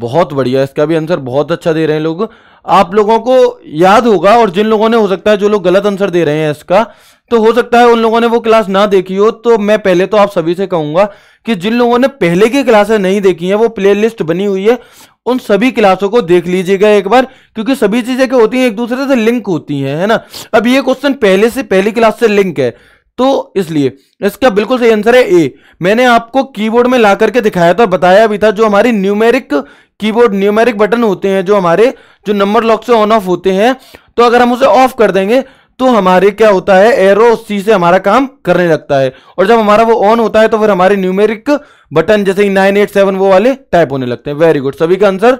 बहुत बढ़िया इसका भी आंसर बहुत अच्छा दे रहे हैं लोग आप लोगों को याद होगा और जिन लोगों ने हो सकता है जो लोग गलत आंसर दे रहे हैं इसका तो हो सकता है उन लोगों ने वो क्लास ना देखी हो तो मैं पहले तो आप सभी से कहूंगा कि जिन लोगों ने पहले की क्लासें नहीं देखी हैं वो प्लेलिस्ट बनी हुई है उन सभी क्लासों को देख लीजिएगा एक बार क्योंकि सभी चीजें क्या होती हैं एक दूसरे से लिंक होती हैं है ना अब ये क्वेश्चन पहले से पहली क्लास से लिंक है तो इसलिए इसका बिल्कुल सही आंसर है ए मैंने आपको कीबोर्ड में ला करके दिखाया था बताया भी था जो हमारी न्यूमेरिक कीबोर्ड न्यूमेरिक बटन होते हैं जो हमारे जो नंबर लॉक से ऑन ऑफ होते हैं तो अगर हम उसे ऑफ कर देंगे तो हमारे क्या होता है एरो सी से हमारा काम करने लगता है और जब हमारा वो ऑन होता है तो फिर हमारे न्यूमेरिक बटन जैसे नाइन एट सेवन वो वाले टाइप होने लगते हैं वेरी गुड सभी का आंसर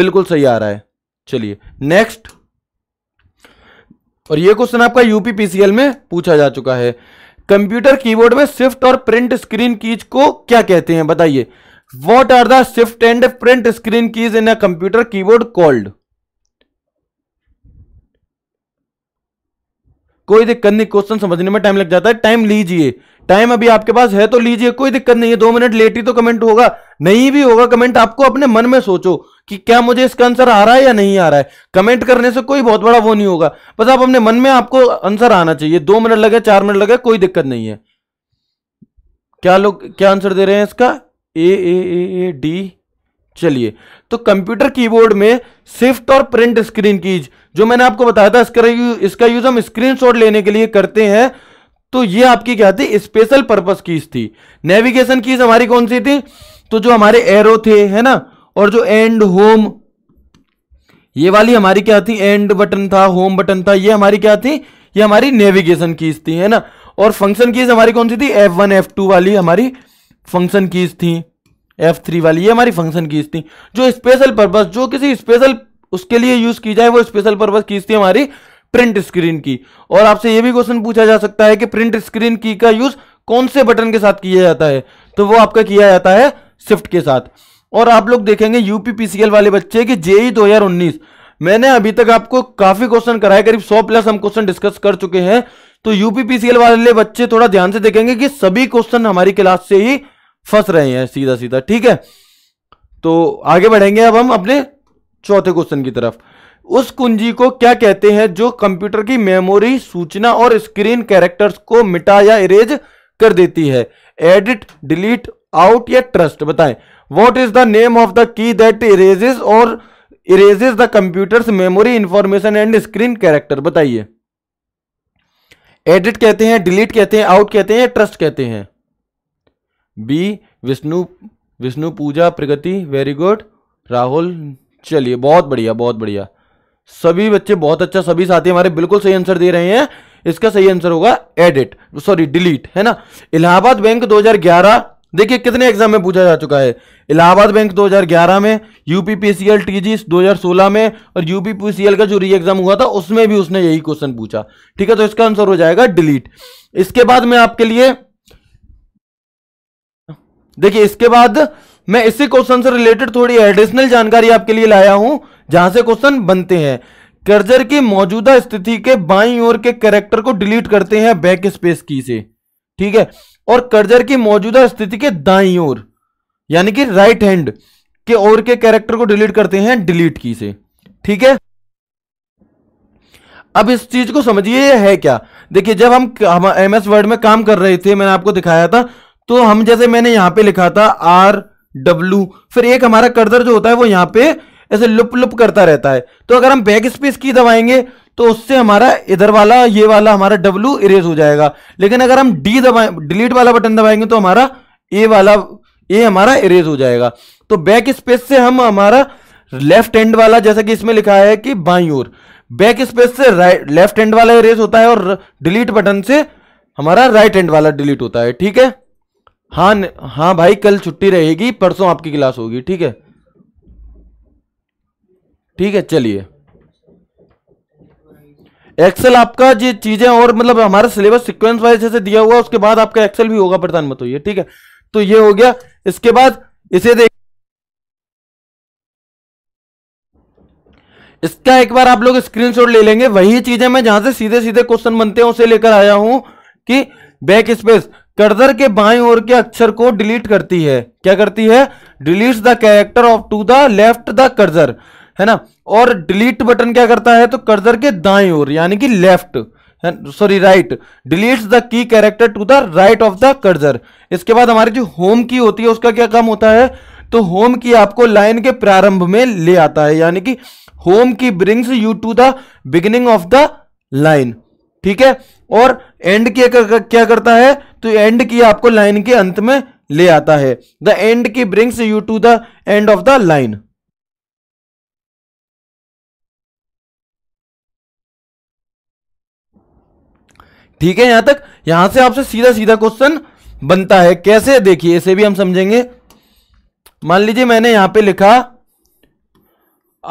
बिल्कुल सही आ रहा है चलिए नेक्स्ट और ये क्वेश्चन आपका यूपीपीसीएल में पूछा जा चुका है कंप्यूटर कीबोर्ड में शिफ्ट और प्रिंट स्क्रीन कीज को क्या कहते हैं बताइए what are the shift and print screen keys in a computer keyboard called कोई दिक्कत नहीं क्वेश्चन समझने में टाइम लग जाता है टाइम लीजिए टाइम अभी आपके पास है तो लीजिए कोई दिक्कत नहीं है दो मिनट लेट ही तो कमेंट होगा नहीं भी होगा कमेंट आपको अपने मन में सोचो कि क्या मुझे इसका आंसर आ रहा है या नहीं आ रहा है कमेंट करने से कोई बहुत बड़ा वो नहीं होगा बस आप अपने मन में आपको आंसर आना चाहिए दो मिनट लगे चार मिनट लगे कोई दिक्कत नहीं है क्या लोग क्या आंसर दे रहे हैं इसका ए ए ए ए डी चलिए तो कंप्यूटर कीबोर्ड में शिफ्ट और प्रिंट स्क्रीन कीज जो मैंने आपको बताया था इसका यू, इसका यूज हम स्क्रीनशॉट लेने के लिए करते हैं तो ये आपकी क्या थी स्पेशल पर्पस कीज थी नेविगेशन कीज हमारी कौन सी थी तो जो हमारे एरो थे है ना और जो एंड होम ये वाली हमारी क्या थी एंड बटन था होम बटन था ये हमारी क्या थी ये हमारी नेविगेशन कीज थी है ना और फंक्शन कीज हमारी कौन सी थी एफ वन एफ टू वाली हमारी फंक्शन कीज थी एफ थ्री वाली ये हमारी फंक्शन कीज थी जो स्पेशल पर्पज जो किसी स्पेशल उसके लिए यूज की जाए वो स्पेशल पर्पज कीज थी हमारी प्रिंट स्क्रीन की और आपसे ये भी क्वेश्चन पूछा जा सकता है कि प्रिंट स्क्रीन की का यूज कौन से बटन के साथ किया जाता है तो वो आपका किया जाता है शिफ्ट के साथ और आप लोग देखेंगे यूपीपीसीएल वाले बच्चे की जेई दो हजार उन्नीस मैंने अभी तक आपको काफी क्वेश्चन कराए करीब सौ प्लस हम क्वेश्चन डिस्कस कर चुके हैं तो यूपीपीसीएल वाले बच्चे थोड़ा ध्यान से देखेंगे कि सभी क्वेश्चन हमारी क्लास से ही फंस रहे हैं सीधा सीधा ठीक है तो आगे बढ़ेंगे अब हम अपने चौथे क्वेश्चन की तरफ उस कुंजी को क्या कहते हैं जो कंप्यूटर की मेमोरी सूचना और स्क्रीन कैरेक्टर्स को मिटा या इरेज कर देती है एडिट डिलीट आउट या ट्रस्ट बताएं what is the name of the key that erases और erases the computer memory information and screen character बताइए एडिट कहते हैं डिलीट कहते हैं आउट कहते हैं ट्रस्ट कहते हैं B Vishnu Vishnu Pooja Pragati very good Rahul चलिए बहुत बढ़िया बहुत बढ़िया सभी बच्चे बहुत अच्छा सभी साथी हमारे बिल्कुल सही आंसर दे रहे हैं इसका सही आंसर होगा एडिट सॉरी डिलीट है ना इलाहाबाद बैंक 2011 देखिए कितने एग्जाम में पूछा जा चुका है इलाहाबाद बैंक 2011 में यूपीपीसीएल टीजी 2016 में और यूपीपीसीएल का जो री एग्जाम हुआ था उसमें भी उसने यही क्वेश्चन पूछा ठीक है तो इसका आंसर हो जाएगा डिलीट इसके बाद मैं आपके लिए देखिए इसके बाद मैं इसी क्वेश्चन से रिलेटेड थोड़ी एडिशनल जानकारी आपके लिए लाया हूं जहां से क्वेश्चन बनते हैं कर्जर की मौजूदा स्थिति के बाई ओर के कैरेक्टर को डिलीट करते हैं बैक स्पेस की से ठीक है और कर्जर की मौजूदा स्थिति के दाई ओर यानी कि राइट हैंड के ओर के कैरेक्टर को डिलीट करते हैं डिलीट की से ठीक है अब इस चीज को समझिए है क्या देखिए जब हम हम एम एस वर्ड में काम कर रहे थे मैंने आपको दिखाया था तो हम जैसे मैंने यहां पे लिखा था आर डब्ल्यू फिर एक हमारा कर्जर जो होता है वो यहां पे ऐसे लुप लुप करता रहता है तो अगर हम बैक स्पेस की दबाएंगे तो उससे हमारा इधर वाला ये वाला हमारा डब्ल्यू इरेज हो जाएगा लेकिन अगर हम डी दबाए डिलीट वाला बटन दबाएंगे तो हमारा ए वाला ए हमारा इरेज हो जाएगा तो बैक स्पेस से हम हमारा लेफ्ट एंड वाला जैसा कि इसमें लिखा है कि बाई और बैक स्पेस से राइट लेफ्ट हैंड वाला इरेज होता है और डिलीट बटन से हमारा राइट हैंड वाला डिलीट होता है ठीक है हाँ हाँ भाई कल छुट्टी रहेगी परसों आपकी क्लास होगी ठीक है ठीक है चलिए एक्सेल आपका जी चीजें और मतलब हमारा सिलेबस सिक्वेंस वाइज जैसे दिया हुआ उसके बाद आपका एक्सेल भी होगा प्रधान मत होइए ठीक है तो ये हो गया इसके बाद इसे देख इसका एक बार आप लोग स्क्रीनशॉट ले लेंगे वही चीजें मैं जहां से सीधे सीधे क्वेश्चन बनते हैं उसे लेकर आया हूं कि बैक स्पेस कर्दर के बाएं ओर के अक्षर को डिलीट करती है क्या करती है delete the character of to the left the cursor है ना और डिलीट बटन क्या करता है तो कर्जर के दाएं ओर यानी कि left sorry right delete the key character to the right of the cursor इसके बाद हमारी जो होम की होती है उसका क्या काम होता है तो होम की आपको लाइन के प्रारंभ में ले आता है यानी कि home key brings you to the beginning of the line ठीक है और एंड की क्या करता है तो एंड की आपको लाइन के अंत में ले आता है the end key brings you to the end of the line ठीक है यहां तक यहां से आपसे सीधा सीधा क्वेश्चन बनता है कैसे देखिए इसे भी हम समझेंगे मान लीजिए मैंने यहां पे लिखा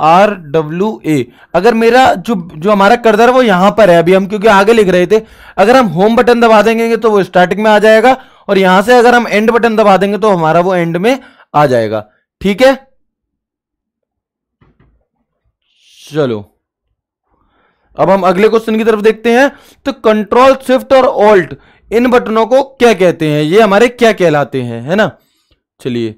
आर डब्ल्यू ए अगर मेरा जो जो हमारा कर्दर वो यहां पर है अभी हम क्योंकि आगे लिख रहे थे अगर हम होम बटन दबा देंगे तो वो स्टार्टिंग में आ जाएगा और यहां से अगर हम एंड बटन दबा देंगे तो हमारा वो एंड में आ जाएगा ठीक है चलो अब हम अगले क्वेश्चन की तरफ देखते हैं तो कंट्रोल स्विफ्ट और ऑल्ट इन बटनों को क्या कहते हैं ये हमारे क्या कहलाते हैं है ना चलिए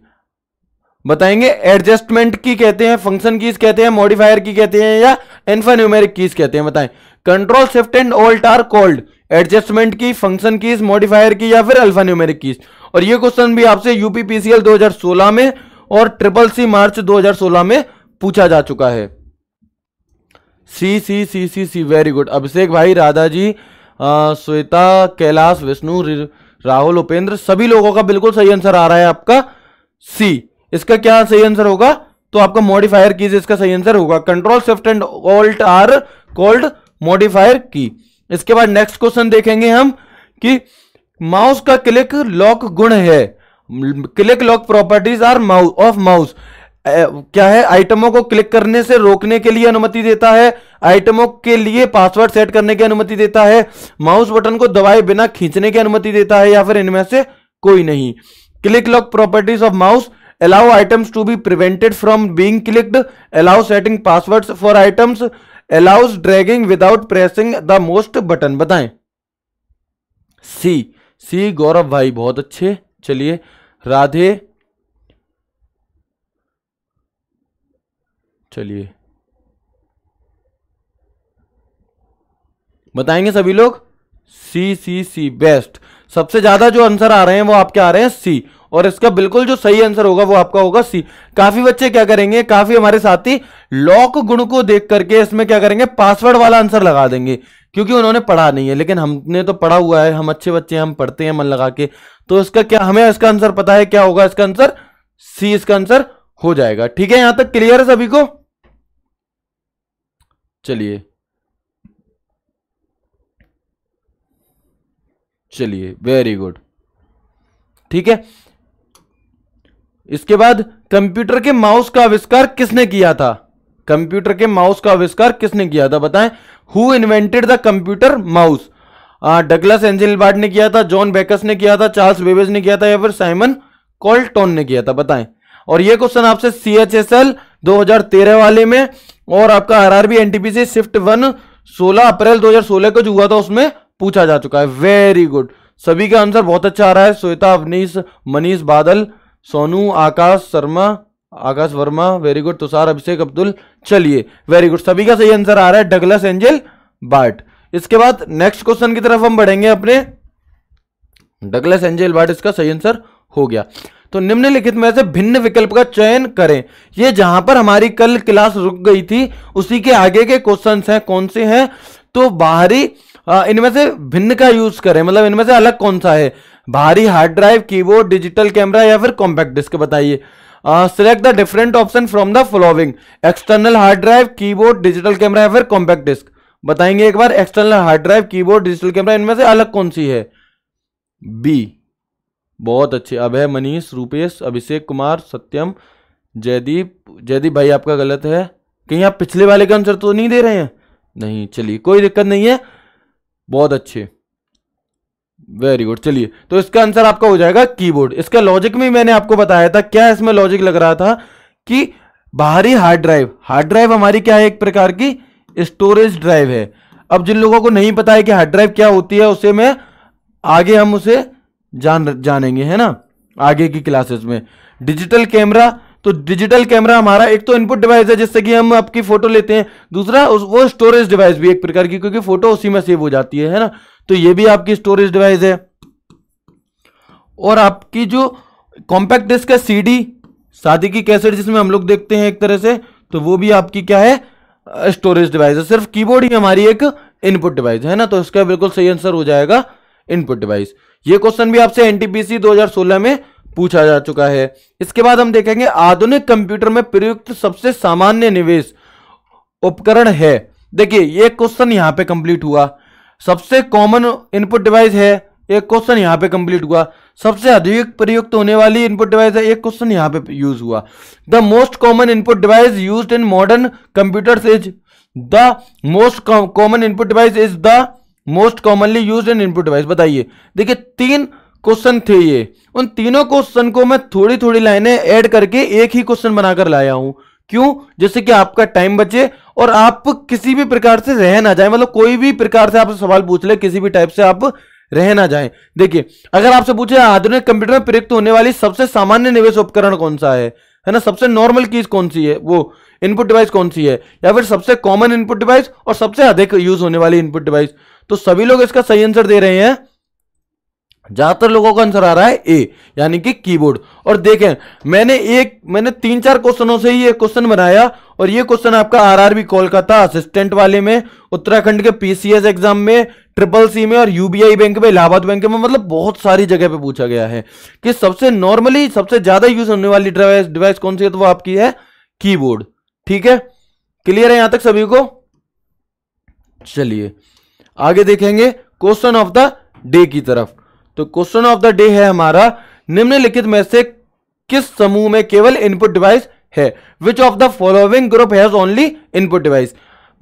बताएंगे एडजस्टमेंट की कहते हैं फंक्शन कीज कहते हैं मॉडिफायर की कहते हैं या इन्फान्यूमेरिक कीज कहते हैं बताएं control shift and alt are called adjustment key function keys modifier key या फिर अल्फान्यूमेरिक कीज और ये क्वेश्चन भी आपसे यूपीपीसीएल 2016 में और ट्रिपल सी मार्च 2016 में पूछा जा चुका है सी सी सी सी सी वेरी गुड अभिषेक भाई राधा जी श्वेता कैलाश विष्णु राहुल उपेंद्र सभी लोगों का बिल्कुल सही आंसर आ रहा है आपका सी इसका क्या सही आंसर होगा तो आपका मॉडिफायर की इसका सही आंसर होगा control shift and alt are called modifier key इसके बाद नेक्स्ट क्वेश्चन देखेंगे हम कि माउस का क्लिक लॉक गुण है click lock properties are mouse of mouse क्या है आइटमों को क्लिक करने से रोकने के लिए अनुमति देता है आइटमों के लिए पासवर्ड सेट करने की अनुमति देता है माउस बटन को दबाए बिना खींचने की अनुमति देता है या फिर इनमें से कोई नहीं click lock properties of mouse allow items to be prevented from being clicked allow setting passwords for items allows dragging without pressing the most button बताएं सी सी गौरव भाई बहुत अच्छे चलिए राधे चलिए बताएंगे सभी लोग सी सी सी बेस्ट सबसे ज्यादा जो आंसर आ रहे हैं वो आपके आ रहे हैं सी और इसका बिल्कुल जो सही आंसर होगा वो आपका होगा सी काफी बच्चे क्या करेंगे काफी हमारे साथी लॉक गुण को देख करके इसमें क्या करेंगे पासवर्ड वाला आंसर लगा देंगे क्योंकि उन्होंने पढ़ा नहीं है लेकिन हमने तो पढ़ा हुआ है हम अच्छे बच्चे हैं हम पढ़ते हैं मन लगा के तो इसका क्या हमें इसका आंसर पता है क्या होगा इसका आंसर सी इसका आंसर हो जाएगा ठीक है यहां तक क्लियर है सभी को चलिए चलिए वेरी गुड ठीक है इसके बाद कंप्यूटर के माउस का आविष्कार किसने किया था कंप्यूटर के माउस का आविष्कार किसने किया था बताएं who invented the computer mouse Douglas Engelbart ने किया था जॉन बेकस ने किया था चार्ल्स बेबेज ने किया था या फिर साइमन कॉल्टोन ने किया था बताएं और यह क्वेश्चन आपसे सी एच एस एल दो वाले में और आपका आरआरबी एनटीपीसी शिफ्ट वन 16 अप्रैल 2016 को जो हुआ था उसमें पूछा जा चुका है वेरी गुड सभी का आंसर बहुत अच्छा आ रहा है श्वेता अवनीश मनीष बादल सोनू आकाश शर्मा आकाश वर्मा वेरी गुड तुषार अभिषेक अब्दुल चलिए वेरी गुड सभी का सही आंसर आ रहा है डगलस एंजल बाट इसके बाद नेक्स्ट क्वेश्चन की तरफ हम बढ़ेंगे अपने डगलस एंजल बाट इसका सही आंसर हो गया तो निम्नलिखित में से भिन्न विकल्प का चयन करें ये जहां पर हमारी कल क्लास रुक गई थी उसी के आगे के क्वेश्चन हैं कौन से हैं तो बाहरी इनमें से भिन्न का यूज करें मतलब इनमें से अलग कौन सा है बाहरी hard drive keyboard digital camera या फिर कॉम्पैक्ट डिस्क बताइए select the different option from the following external hard drive keyboard digital camera या फिर कॉम्पैक्ट डिस्क बताएंगे एक बार external hard drive keyboard digital camera इनमें से अलग कौन सी है बी बहुत अच्छे अभय मनीष रूपेश अभिषेक कुमार सत्यम जयदीप जयदीप भाई आपका गलत है कहीं आप पिछले वाले का आंसर तो नहीं दे रहे हैं नहीं चलिए कोई दिक्कत नहीं है बहुत अच्छे वेरी गुड चलिए तो इसका आंसर आपका हो जाएगा कीबोर्ड इसका लॉजिक में मैंने आपको बताया था क्या इसमें लॉजिक लग रहा था कि बाहरी हार्ड ड्राइव हार्ड ड्राइव हमारी क्या है एक प्रकार की स्टोरेज ड्राइव है अब जिन लोगों को नहीं पता है कि हार्ड ड्राइव क्या होती है उसे मैं आगे हम उसे जान जानेंगे है ना आगे की क्लासेस में डिजिटल कैमरा तो डिजिटल कैमरा हमारा एक तो इनपुट डिवाइस है जिससे कि हम आपकी फोटो लेते हैं दूसरा उस वो स्टोरेज डिवाइस भी एक प्रकार की क्योंकि फोटो उसी में सेव हो जाती है है ना तो ये भी आपकी स्टोरेज डिवाइस है और आपकी जो कॉम्पैक्ट डिस्क है सीडी शादी की कैसेट जिसमें हम लोग देखते हैं एक तरह से तो वो भी आपकी क्या है स्टोरेज डिवाइस है सिर्फ कीबोर्ड ही हमारी एक इनपुट डिवाइस है ना तो इसका बिल्कुल सही आंसर हो जाएगा इनपुट डिवाइस ये क्वेश्चन भी आपसे एनटीपीसी 2016 में पूछा जा चुका है इसके बाद हम देखेंगे आधुनिक कंप्यूटर में प्रयुक्त सबसे सामान्य निवेश उपकरण है देखिए ये क्वेश्चन यहां पे कंप्लीट हुआ सबसे कॉमन इनपुट डिवाइस है एक क्वेश्चन यहाँ पे कंप्लीट हुआ सबसे अधिक प्रयुक्त होने वाली इनपुट डिवाइस है एक क्वेश्चन यहाँ पे यूज हुआ the most common input device use in modern computers is the most common input device is the most commonly use in input device बताइए देखिए तीन क्वेश्चन थे ये उन तीनों क्वेश्चन को मैं थोड़ी थोड़ी लाइनें ऐड करके एक ही क्वेश्चन बनाकर लाया हूं क्यों जैसे कि आपका टाइम बचे और आप किसी भी प्रकार से रह ना जाए मतलब कोई भी प्रकार से आपसे सवाल पूछ ले किसी भी टाइप से आप रह ना जाए देखिए अगर आपसे पूछे आधुनिक कंप्यूटर में प्रयुक्त होने वाली सबसे सामान्य निवेश उपकरण कौन सा है है ना सबसे नॉर्मल चीज कौन सी है वो इनपुट डिवाइस कौन सी है या फिर सबसे कॉमन इनपुट डिवाइस और सबसे अधिक यूज होने वाली इनपुट डिवाइस तो सभी लोग इसका सही आंसर दे रहे हैं ज्यादातर लोगों का आंसर आ रहा है ए यानी कि कीबोर्ड और देखें मैंने एक मैंने तीन चार क्वेश्चनों से ही ये क्वेश्चन बनाया और ये क्वेश्चन आपका आरआरबी कोलकाता असिस्टेंट वाले में उत्तराखंड के पीसीएस एग्जाम में ट्रिपल सी में और यूबीआई बैंक में इलाहाबाद बैंक में मतलब बहुत सारी जगह पे पूछा गया है कि सबसे नॉर्मली सबसे ज्यादा यूज होने वाली डिवाइस डिवाइस कौन सी है तो वो आपकी है कीबोर्ड ठीक है क्लियर है यहां तक सभी को चलिए आगे देखेंगे क्वेश्चन ऑफ द डे की तरफ तो क्वेश्चन ऑफ द डे है हमारा निम्नलिखित में से किस समूह में केवल इनपुट डिवाइस है which of the following group has only input device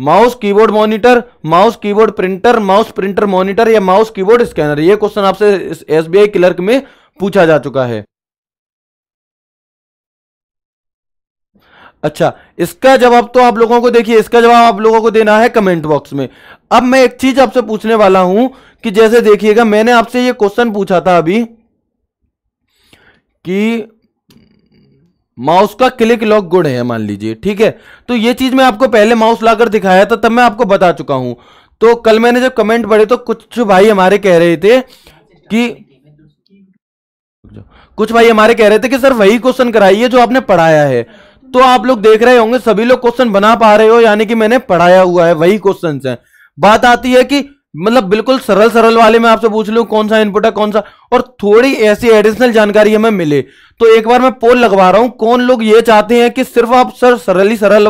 mouse keyboard monitor mouse keyboard printer mouse printer monitor या माउस कीबोर्ड स्कैनर यह क्वेश्चन आपसे एसबीआई क्लर्क में पूछा जा चुका है अच्छा इसका जवाब तो आप लोगों को देखिए इसका जवाब आप लोगों को देना है कमेंट बॉक्स में अब मैं एक चीज आपसे पूछने वाला हूं कि जैसे देखिएगा मैंने आपसे ये क्वेश्चन पूछा था अभी कि माउस का क्लिक लॉक गुण है मान लीजिए ठीक है तो ये चीज मैं आपको पहले माउस लाकर दिखाया था तब मैं आपको बता चुका हूं तो कल मैंने जब कमेंट पढ़े तो कुछ भाई हमारे कह रहे थे कि कुछ भाई हमारे कह रहे थे कि सर वही क्वेश्चन कराइए जो आपने पढ़ाया है तो आप लोग देख रहे होंगे सभी लोग क्वेश्चन बना पा रहे हो यानी कि मैंने पढ़ाया हुआ है वही क्वेश्चन है बात आती है कि मतलब बिल्कुल सरल सरल वाले में आपसे पूछ लू कौन सा इनपुट है कौन सा और थोड़ी ऐसी एडिशनल जानकारी हमें मिले तो एक बार मैं पोल लगवा रहा हूं कौन लोग ये चाहते हैं कि सिर्फ आप सर सरल ही सरल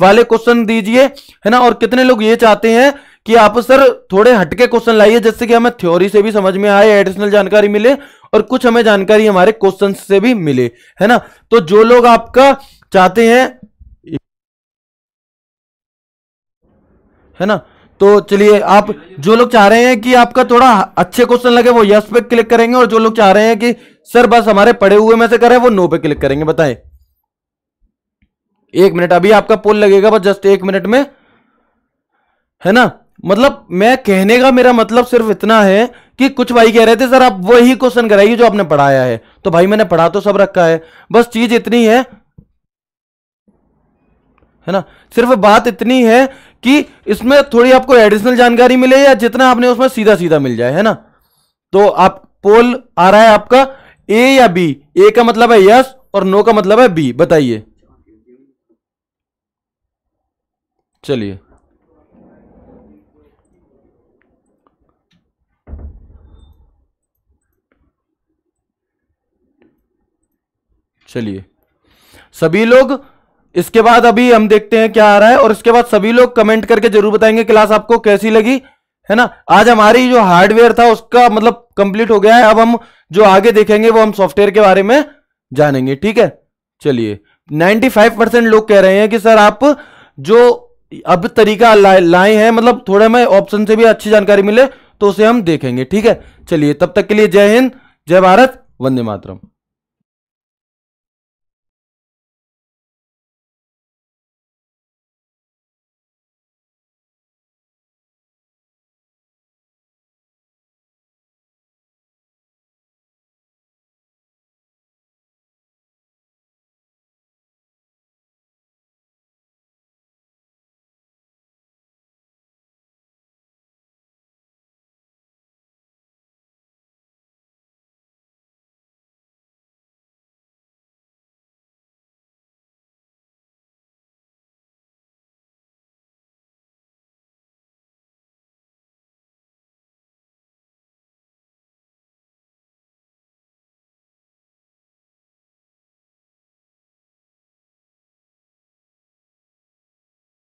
वाले क्वेश्चन दीजिए है ना और कितने लोग ये चाहते हैं कि आप सर थोड़े हटके क्वेश्चन लाइए जिससे कि हमें थ्योरी से भी समझ में आए एडिशनल जानकारी मिले और कुछ हमें जानकारी हमारे क्वेश्चन से भी मिले है ना तो जो लोग आपका चाहते हैं है ना तो चलिए आप जो लोग चाह रहे हैं कि आपका थोड़ा अच्छे क्वेश्चन लगे वो यस पे क्लिक करेंगे और जो लोग चाह रहे हैं कि सर बस हमारे पढ़े हुए में से करें वो नो पे क्लिक करेंगे बताएं एक मिनट अभी आपका पोल लगेगा बस जस्ट एक मिनट में है ना मतलब मैं कहने का मेरा मतलब सिर्फ इतना है कि कुछ भाई कह रहे थे सर आप वही क्वेश्चन कराइए जो आपने पढ़ाया है तो भाई मैंने पढ़ा तो सब रखा है बस चीज इतनी है है ना सिर्फ बात इतनी है कि इसमें थोड़ी आपको एडिशनल जानकारी मिले या जितना आपने उसमें सीधा सीधा मिल जाए है ना तो आप पोल आ रहा है आपका ए या बी ए का मतलब है यस और नो का मतलब है बी बताइए चलिए चलिए सभी लोग इसके बाद अभी हम देखते हैं क्या आ रहा है और इसके बाद सभी लोग कमेंट करके जरूर बताएंगे क्लास आपको कैसी लगी है ना आज हमारी जो हार्डवेयर था उसका मतलब कंप्लीट हो गया है अब हम जो आगे देखेंगे वो हम सॉफ्टवेयर के बारे में जानेंगे ठीक है चलिए 95 परसेंट लोग कह रहे हैं कि सर आप जो अब तरीका लाए हैं मतलब थोड़े में ऑप्शन से भी अच्छी जानकारी मिले तो उसे हम देखेंगे ठीक है चलिए तब तक के लिए जय हिंद जय भारत वंदे मातरम